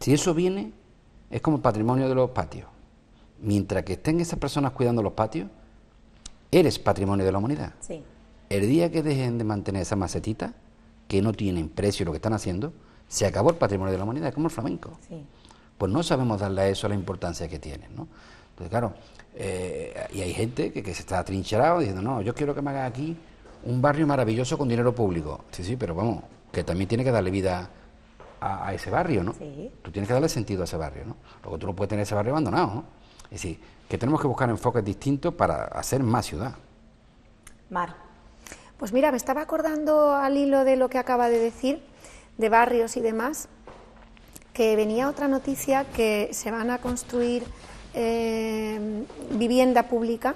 Si eso viene, es como patrimonio de los patios. Mientras que estén esas personas cuidando los patios, eres patrimonio de la humanidad. El día que dejen de mantener esa macetita, que no tienen precio lo que están haciendo, se acabó el patrimonio de la humanidad, como el flamenco. Pues no sabemos darle a eso la importancia que tiene. ¿no? Entonces, claro, eh, y hay gente que, se está atrincherado diciendo, no, yo quiero que me haga aquí un barrio maravilloso con dinero público. Sí, sí, pero vamos, que también tiene que darle vida a, ese barrio, ¿no? Tú tienes que darle sentido a ese barrio, ¿no? Lo que tú no puedes tener ese barrio abandonado, ¿no? Es decir, que tenemos que buscar enfoques distintos para hacer más ciudad. Mar. Pues mira, me estaba acordando al hilo de lo que acaba de decir, de barrios y demás, que venía otra noticia que se van a construir eh, vivienda pública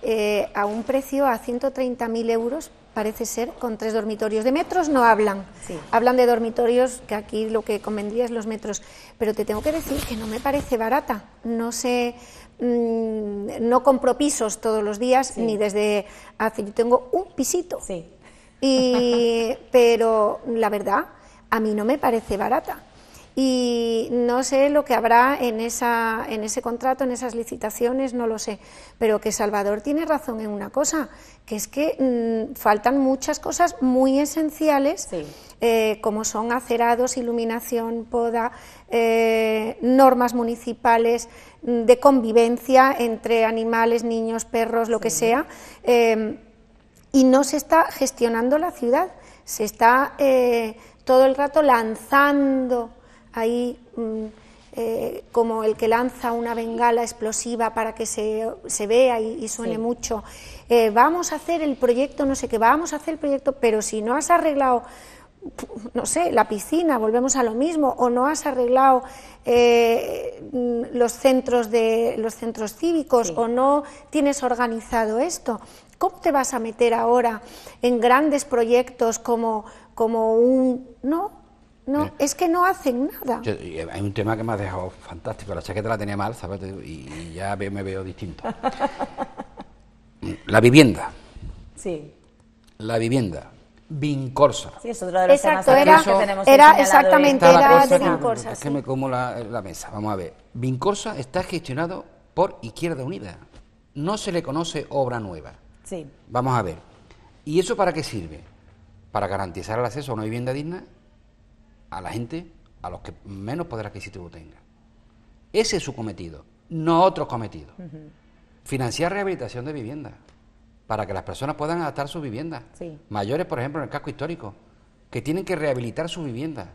eh, a un precio a 130.000 euros, parece ser, con tres dormitorios. De metros no hablan, hablan de dormitorios, que aquí lo que convendría es los metros, pero te tengo que decir que no me parece barata, no sé Mm, no compro pisos todos los días, ni desde hace, yo tengo un pisito. Y, pero la verdad, a mí no me parece barata y no sé lo que habrá en, esa, en ese contrato, en esas licitaciones, no lo sé. Pero que Salvador tiene razón en una cosa, que es que mm, faltan muchas cosas muy esenciales, eh, como son acerados, iluminación, poda, eh, normas municipales mm, de convivencia entre animales, niños, perros, lo que sea. Em, y no se está gestionando la ciudad, se está eh, todo el rato lanzando ahí mm, eh, como el que lanza una bengala explosiva para que se, vea y, suene mucho. Eh, vamos a hacer el proyecto, no sé qué, vamos a hacer el proyecto, pero si no has arreglado no sé, la piscina, volvemos a lo mismo, o no has arreglado eh, mm, los centros de los centros cívicos, o no tienes organizado esto. ¿Cómo te vas a meter ahora en grandes proyectos como, como un no? No, eh. es que no hacen nada. Eh, hay un tema que me ha dejado fantástico. La chaqueta la tenía mal, ¿sabes? Y, ya me veo distinto. la vivienda. Sí. La vivienda. Vincorsa. Sí, es otro de los Exacto, que era, que tenemos era exactamente, era de Vincorsa. Es que me como la, la, mesa. Vamos a ver. Vincorsa está gestionado por Izquierda Unida. No se le conoce obra nueva. Sí. Vamos a ver. ¿Y eso para qué sirve? Para garantizar el acceso a una vivienda digna a la gente, a los que menos poder adquisitivo tenga. Ese es su cometido, no otros cometidos. Financiar rehabilitación de viviendas para que las personas puedan adaptar sus viviendas. Mayores, por ejemplo, en el casco histórico, que tienen que rehabilitar su vivienda.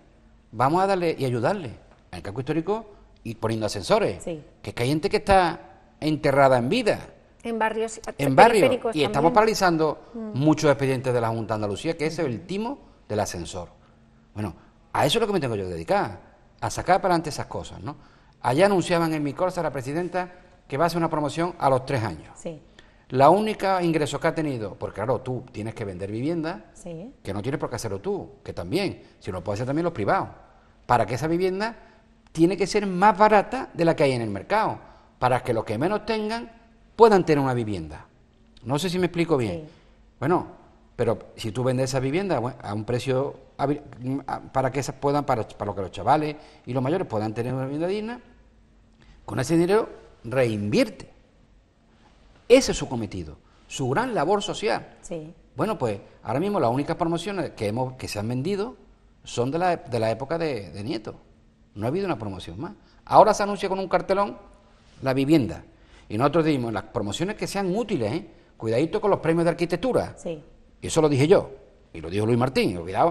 Vamos a darle y ayudarle. En el casco histórico, y poniendo ascensores. Que, es que hay gente que está enterrada en vida. En barrios. Eh, en barrios. Y estamos paralizando mm. muchos expedientes de la Junta de Andalucía, que es el timo del ascensor. Bueno, a eso es lo que me tengo yo que dedicar, a sacar para adelante esas cosas, ¿no? Allá anunciaban en mi corsa la presidenta que va a hacer una promoción a los tres años. Sí. La única ingreso que ha tenido, porque claro, tú tienes que vender vivienda, que no tienes por qué hacerlo tú, que también, si lo puede hacer también los privados, para que esa vivienda tiene que ser más barata de la que hay en el mercado, para que los que menos tengan puedan tener una vivienda. No sé si me explico bien. Bueno, pero si tú vendes esa vivienda a un precio para que puedan, para, para que los chavales y los mayores puedan tener una vivienda digna, con ese dinero reinvierte. Ese es su cometido, su gran labor social. Bueno, pues ahora mismo las únicas promociones que, hemos, que se han vendido son de la, época de, Nieto. No ha habido una promoción más. Ahora se anuncia con un cartelón la vivienda. Y nosotros decimos, las promociones que sean útiles, ¿eh? cuidadito con los premios de arquitectura. Sí y eso lo dije yo, y lo dijo Luis Martín, y que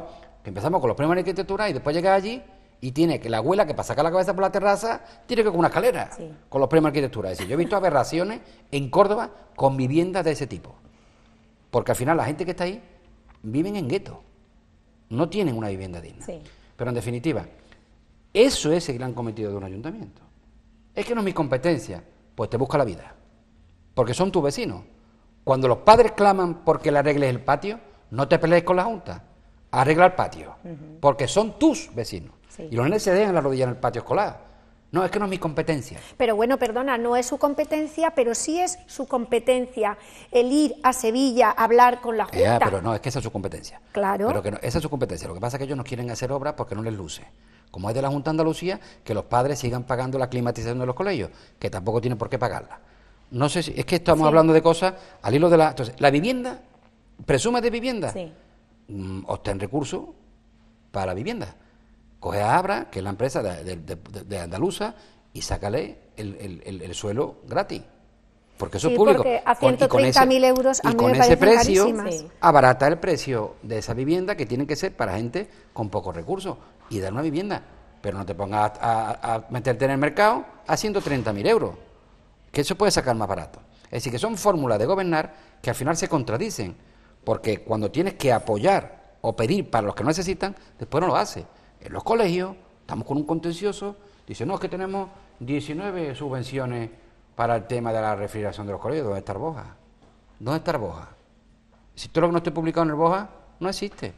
empezamos con los premios de arquitectura y después llega allí y tiene que la abuela que pasa acá la cabeza por la terraza tiene que con una escalera, con los premios de arquitectura. Es decir, yo he visto aberraciones en Córdoba con viviendas de ese tipo. Porque al final la gente que está ahí viven en gueto, no tienen una vivienda digna. Pero en definitiva, eso es el gran cometido de un ayuntamiento. Es que no es mi competencia, pues te busca la vida, porque son tus vecinos. Cuando los padres claman porque le arregles el patio, no te pelees con la Junta, arregla el patio, porque son tus vecinos. Y los nenes se dejan la rodilla en el patio escolar. No, es que no es mi competencia. Pero bueno, perdona, no es su competencia, pero sí es su competencia el ir a Sevilla a hablar con la Junta. Ya, pero no, es que esa es su competencia. Claro. Pero que no, esa es su competencia. Lo que pasa es que ellos no quieren hacer obras porque no les luce. Como es de la Junta de Andalucía, que los padres sigan pagando la climatización de los colegios, que tampoco tienen por qué pagarla. No sé si, es que estamos hablando de cosas al hilo de la... Entonces, la vivienda, presuma de vivienda, sí. Mm, obtén recursos para la vivienda. Coge a Abra, que es la empresa de, Andaluza, y sácale el, suelo gratis porque eso es público. Porque a 130.000 euros a y con ese precio abarata el precio de esa vivienda que tiene que ser para gente con pocos recursos y dar una vivienda. Pero no te pongas a, a meterte en el mercado a 130.000 euros que eso puede sacar más barato. Es decir, que son fórmulas de gobernar que al final se contradicen, porque cuando tienes que apoyar o pedir para los que no necesitan, después no lo hace. En los colegios estamos con un contencioso, dice, no, es que tenemos 19 subvenciones para el tema de la refrigeración de los colegios. ¿Dónde está Boja? ¿Dónde está Boja? Si todo lo que no esté publicado en el Boja no existe.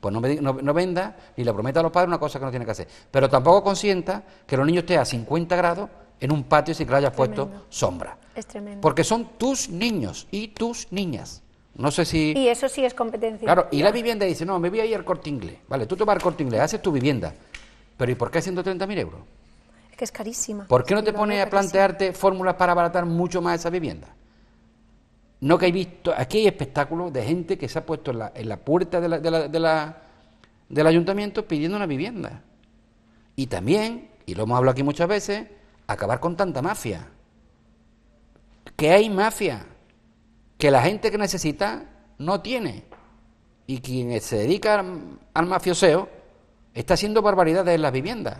Pues no, no, venda ni le prometa a los padres una cosa que no tiene que hacer. Pero tampoco consienta que los niños estén a 50 grados en un patio sin que le hayas puesto sombra. Porque son tus niños y tus niñas. No sé si... Y eso sí es competencia. Claro, y la vivienda dice, no, me voy a ir al corte inglés. Vale, tú te vas al corte inglés, haces tu vivienda. Pero ¿y por qué 130.000 euros? Es que es carísima. ¿Por qué no te pones a plantearte fórmulas para abaratar mucho más esa vivienda? No que hay visto, aquí hay espectáculos de gente que se ha puesto en la, puerta de la, del ayuntamiento pidiendo una vivienda. Y también, y lo hemos hablado aquí muchas veces, acabar con tanta mafia. Que hay mafia, que la gente que necesita no tiene. Y quien se dedica al mafioseo está haciendo barbaridades en las viviendas.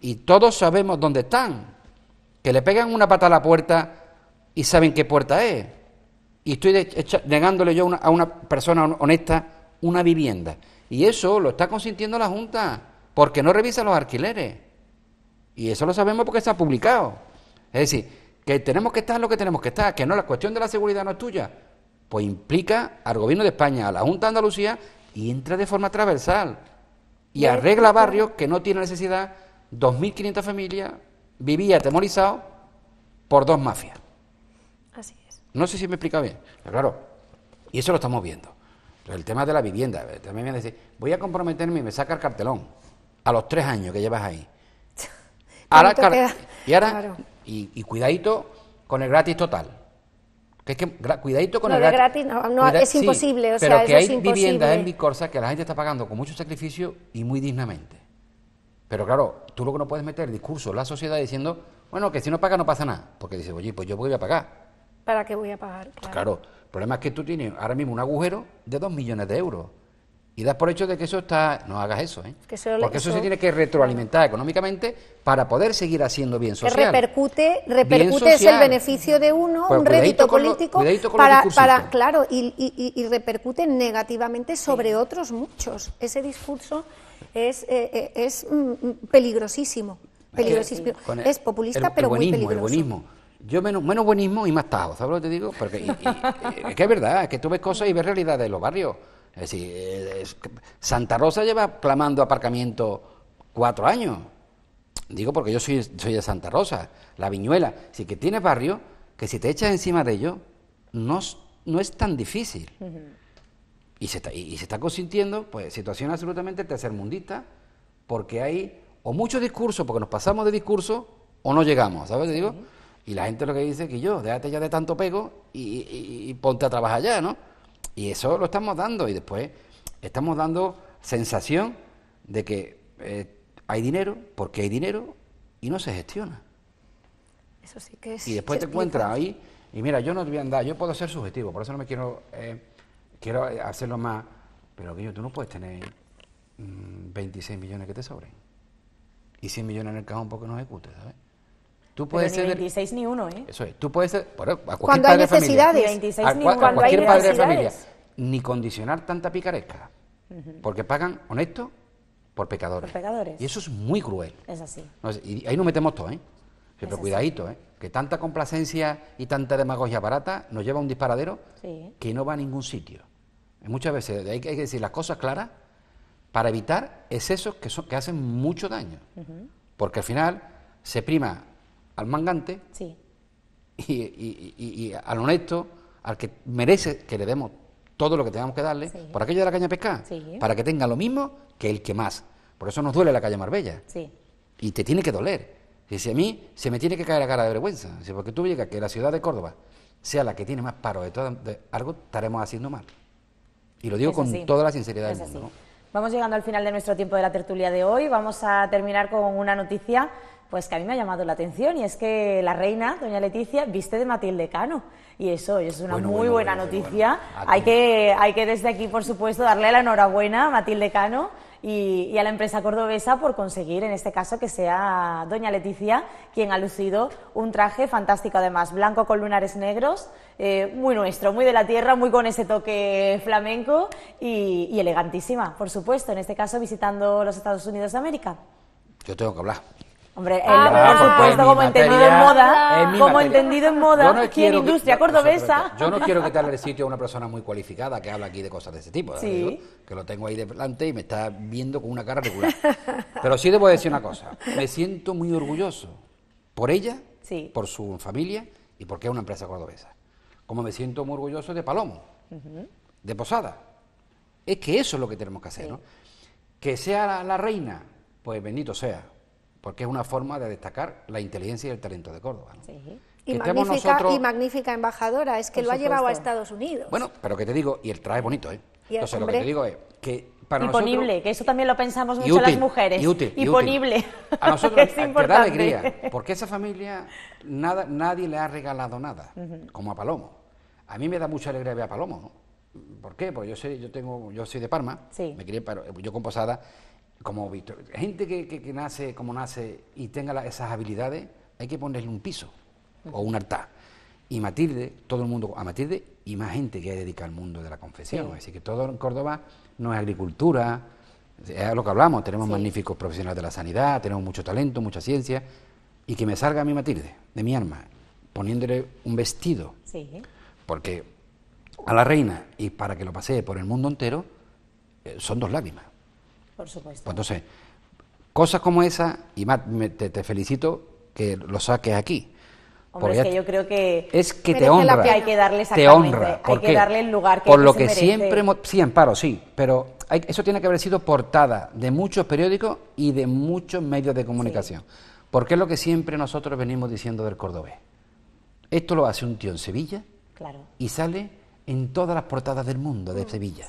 Y todos sabemos dónde están. Que le pegan una pata a la puerta y saben qué puerta es. Y estoy negándole yo a una persona honesta una vivienda. Y eso lo está consintiendo la Junta, porque no revisa los alquileres. Y eso lo sabemos porque está publicado. Es decir, que tenemos que estar lo que tenemos que estar, que no, la cuestión de la seguridad no es tuya. Pues implica al gobierno de España, a la Junta de Andalucía, y entra de forma transversal. Y arregla barrios que no tienen necesidad, 2.500 familias, vivía atemorizado por dos mafias. Así es. No sé si me explica bien, claro, y eso lo estamos viendo. El tema de la vivienda, eh, también me a voy a comprometerme y me saca el cartelón a los tres años que llevas ahí ahora, Y ahora, y, cuidadito con el gratis total. Que es que, cuidadito con el gratis. no, es imposible. o sea, pero que hay viviendas en Vicorsa que la gente está pagando con mucho sacrificio y muy dignamente. Pero claro, tú lo que no puedes meter discurso discurso la sociedad diciendo, bueno, que si no paga no pasa nada. Porque dice, oye, pues yo voy a pagar. ¿Para qué voy a pagar? Pues claro. claro, el problema es que tú tienes ahora mismo un agujero de dos millones de euros y das por hecho de que eso está. No hagas eso, ¿eh? Que eso Porque eso, se tiene que retroalimentar económicamente para poder seguir haciendo bien social. Que repercute, repercute es el beneficio de uno, un rédito político, para, para, claro, y, repercute negativamente sobre otros muchos. Ese discurso es, eh, eh, es mm, mm, peligrosísimo. es populista, pero muy peligroso. El buenismo. Yo menos, menos buenismo y más taos, ¿sabes lo que te digo? Porque, es que es verdad, es que tú ves cosas y ves realidades de los barrios. Es decir, eh, Santa Rosa lleva clamando aparcamiento cuatro años. Digo porque yo soy, soy de Santa Rosa, la viñuela. Así que tienes barrio que si te echas encima de ello no, es tan difícil. y, se está, y, se está consintiendo pues, situación absolutamente tercermundista, porque hay o mucho discurso, porque nos pasamos de discurso, o no llegamos, ¿sabes? Digo, y la gente lo que dice que yo, déjate ya de tanto pego y, y ponte a trabajar ya, ¿no? Y eso lo estamos dando y después estamos dando sensación de que eh, hay dinero porque hay dinero y no se gestiona. Eso sí que es. Y después te encuentras ahí y mira, yo no te voy a andar, yo puedo ser subjetivo, por eso no me quiero, eh, quiero eh, hacerlo más, pero que yo, tú no puedes tener 26 mm, millones que te sobren y 100 millones en el cajón porque no ejecutes, ¿sabes? Tú puedes Pero ni 26 ni uno, ¿eh? Eso es. Tú puedes ser. cuando hay necesidades. De 26 ni uno. Cuando cualquier padre de familia. Ni condicionar tanta picaresca. Porque pagan, honesto, por pecadores. Y eso es muy cruel. Es así. y ahí nos metemos todo ¿eh? Pero cuidadito, ¿eh? Que tanta complacencia y tanta demagogia barata nos lleva a un disparadero que no va a ningún sitio. muchas veces hay que decir las cosas claras para evitar excesos que, que hacen mucho daño. Porque al final se prima al mangante sí. y, al honesto, al que merece que le demos todo lo que tengamos que darle, por aquello de la caña pesca para que tenga lo mismo que el que más. Por eso nos duele la calle Marbella. Y te tiene que doler. Y si a mí se me tiene que caer la cara de vergüenza, porque tú llegas que la ciudad de Córdoba sea la que tiene más paro de todo, algo estaremos haciendo mal. Y lo digo con toda la sinceridad del mundo. Vamos llegando al final de nuestro tiempo de la tertulia de hoy. Vamos a terminar con una noticia pues que a mí me ha llamado la atención y es que la reina, doña Leticia, viste de Matilde Cano. Y eso, es una muy buena noticia. Hay, que, hay que desde aquí, por supuesto, darle la enhorabuena a Matilde Cano. Y, a la empresa cordobesa por conseguir, en este caso, que sea Doña Leticia quien ha lucido un traje fantástico, además, blanco con lunares negros, eh, muy nuestro, muy de la tierra, muy con ese toque flamenco y, y elegantísima, por supuesto, en este caso visitando los Estados Unidos de América. Yo tengo que hablar. Hombre, él, ah, por pues, pues, supuesto, como entendido en moda, eh, como entendido en moda, no industria cordobesa. Yo no quiero quitarle el sitio a una persona muy cualificada que habla aquí de cosas de ese tipo, que lo tengo ahí delante y me está viendo con una cara regular. Pero sí debo decir una cosa, me siento muy orgulloso por ella, por su familia y porque es una empresa cordobesa. Como me siento muy orgulloso de Palomo, de Posada. Es que eso es lo que tenemos que hacer, Que sea la reina, pues bendito sea porque es una forma de destacar la inteligencia y el talento de Córdoba. Y, magnífica, embajadora, es que lo ha llevado a Estados Unidos. Bueno, pero que te digo, y el trae bonito, ¿eh? lo digo que Imponible, que eso también lo pensamos mucho las mujeres. Y útil, y Imponible. A nosotros da alegría, porque esa familia nada, nadie le ha regalado nada, como a Palomo. A mí me da mucha alegría ver a Palomo, ¿no? ¿Por qué? Porque yo, sé, yo, tengo, yo soy de Parma, me crié, yo con Posada, como Víctor, gente que, nace como nace y tenga esas habilidades, hay que ponerle un piso o un altar. Y Matilde, todo el mundo, a Matilde y más gente que dedica al mundo de la confesión. Así que todo en Córdoba no es agricultura, es lo que hablamos, tenemos magníficos profesionales de la sanidad, tenemos mucho talento, mucha ciencia, y que me salga a mi Matilde, de mi alma, poniéndole un vestido. Porque a la reina, y para que lo pasee por el mundo entero, eh, son dos lágrimas. Por supuesto. entonces, pues cosas como esa, y más, te, felicito que lo saques aquí. Hombre, es que yo creo que es que te honra, que hay que darle te honra, hay que darle el lugar que por lo que siempre siempre sí paro, sí, pero eso tiene que haber sido portada de muchos periódicos y de muchos medios de comunicación, porque es lo que siempre nosotros venimos diciendo del cordobés. Esto lo hace un tío en Sevilla claro. y sale en todas las portadas del mundo de mm, Sevilla.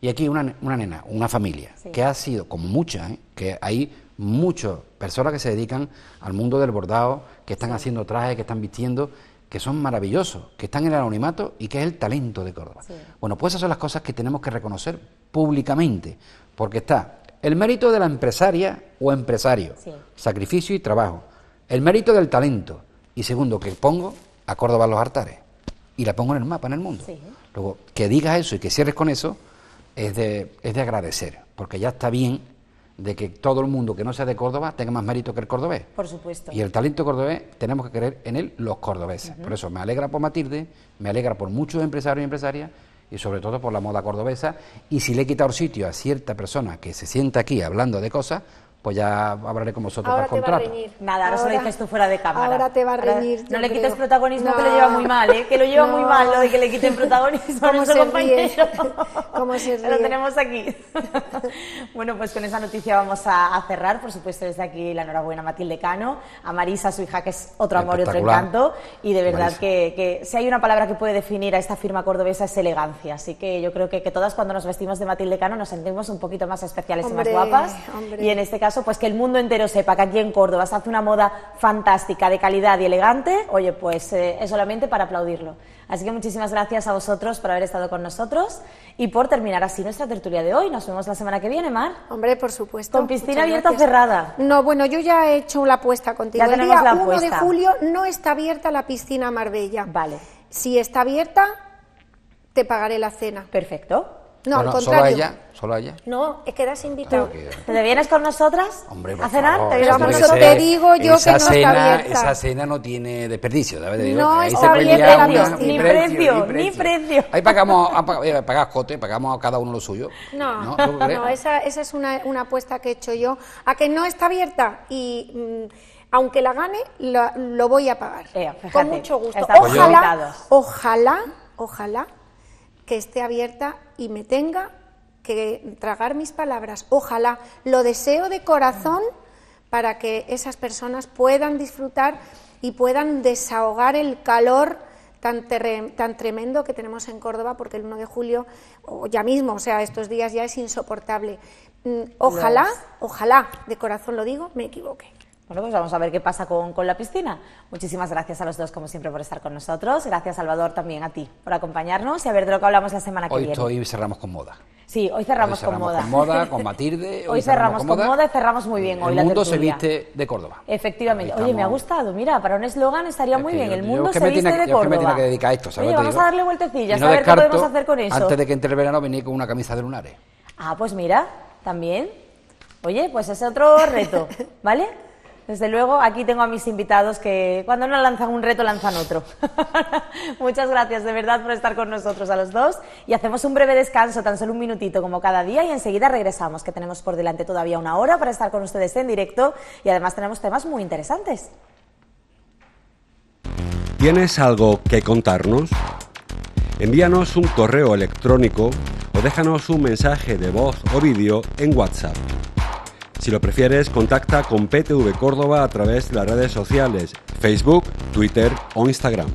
Y aquí una, nena, una familia, que ha sido, como muchas, ¿eh? que hay muchas personas que se dedican al mundo del bordado, que están haciendo trajes, que están vistiendo, que son maravillosos, que están en el anonimato y que es el talento de Córdoba. Bueno, pues esas son las cosas que tenemos que reconocer públicamente, porque está el mérito de la empresaria o empresario, sacrificio y trabajo, el mérito del talento, y segundo, que pongo a Córdoba los altares y la pongo en el mapa, en el mundo. Luego, que digas eso y que cierres con eso es de, es de agradecer, porque ya está bien de que todo el mundo que no sea de Córdoba tenga más mérito que el cordobés. Por supuesto. Y el talento cordobés tenemos que creer en él los cordobeses. Por eso me alegra por Matilde, me alegra por muchos empresarios y empresarias y sobre todo por la moda cordobesa. Y si le he quitado sitio a cierta persona que se sienta aquí hablando de cosas, pues ya hablaré con vosotros ahora para a reñir Nada, ahora, dices tú fuera de cámara. Ahora te va a reñir. no le quites protagonismo, ¿eh? que lo lleva muy mal, Que lo lleva muy mal lo de que le quiten protagonismo a nuestro compañero. ¿Cómo se Lo tenemos aquí. bueno, pues con esa noticia vamos a, cerrar. Por supuesto, desde aquí la enhorabuena a Matilde Cano, a Marisa, su hija, que es otro amor y otro encanto. Y de verdad que, si hay una palabra que puede definir a esta firma cordobesa es elegancia. Así que yo creo que, todas cuando nos vestimos de Matilde Cano nos sentimos un poquito más especiales y más guapas. Y en este caso pues que el mundo entero sepa que aquí en Córdoba se hace una moda fantástica, de calidad y elegante, oye, pues eh, es solamente para aplaudirlo. Así que muchísimas gracias a vosotros por haber estado con nosotros y por terminar así nuestra tertulia de hoy. Nos vemos la semana que viene, Mar. Hombre, por supuesto. ¿Con piscina abierta o cerrada? No, bueno, yo ya he hecho la apuesta contigo. Ya El día 1 de julio no está abierta la piscina Marbella. Vale. Si está abierta, te pagaré la cena. Perfecto. No, al contrario. Solo ella, solo ella. No, es que eras invitado. ¿Te vienes con nosotras Hombre, a cenar? ¿Te digo yo que no está abierta. Esa cena no tiene desperdicio. no está abierta, ni, precio, ni, precio, precio. Ahí pagamos, ah, eh, ...pagas cote, pagamos a cada uno lo suyo. No, no, no esa, es una, apuesta que he hecho yo. A que no está abierta y... Mm, aunque la gane, lo voy a pagar. con mucho gusto. Ojalá, ojalá, ojalá que esté abierta y me tenga que tragar mis palabras. Ojalá, lo deseo de corazón para que esas personas puedan disfrutar y puedan desahogar el calor tan, tan tremendo que tenemos en Córdoba, porque el 1 de julio, o ya mismo, o sea, estos días ya es insoportable. Mm, ojalá, ojalá, de corazón lo digo, me equivoque. Bueno, pues vamos a ver qué pasa con, con, la piscina. Muchísimas gracias a los dos, como siempre, por estar con nosotros. Gracias, Salvador, también a ti por acompañarnos y a ver de lo que hablamos la semana que viene. Hoy cerramos con moda. Sí, hoy cerramos, con moda. Con moda, con Matilde. Hoy, cerramos, con moda. y cerramos muy bien el hoy El mundo se viste de Córdoba. Efectivamente. Oye, me ha gustado. Mira, para un eslogan estaría muy bien. el mundo se viste de Córdoba. Yo me tiene que dedicar a esto, Oye, vamos a darle vueltecillas a ver qué podemos hacer con eso. Antes de que entre el verano, venir con una camisa de lunares. Ah, pues mira, también. Oye, pues es otro reto, ¿vale? Desde luego, aquí tengo a mis invitados que cuando no lanzan un reto, lanzan otro. Muchas gracias de verdad por estar con nosotros a los dos y hacemos un breve descanso, tan solo un minutito como cada día y enseguida regresamos, que tenemos por delante todavía una hora para estar con ustedes en directo y además tenemos temas muy interesantes. ¿Tienes algo que contarnos? Envíanos un correo electrónico o déjanos un mensaje de voz o vídeo en WhatsApp si lo prefieres, contacta con PTV Córdoba a través de las redes sociales Facebook, Twitter o Instagram.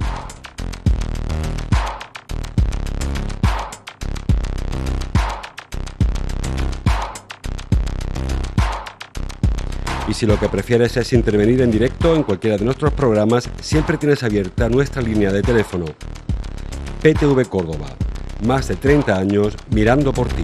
Y si lo que prefieres es intervenir en directo en cualquiera de nuestros programas, siempre tienes abierta nuestra línea de teléfono. PTV Córdoba. Más de 30 años mirando por ti.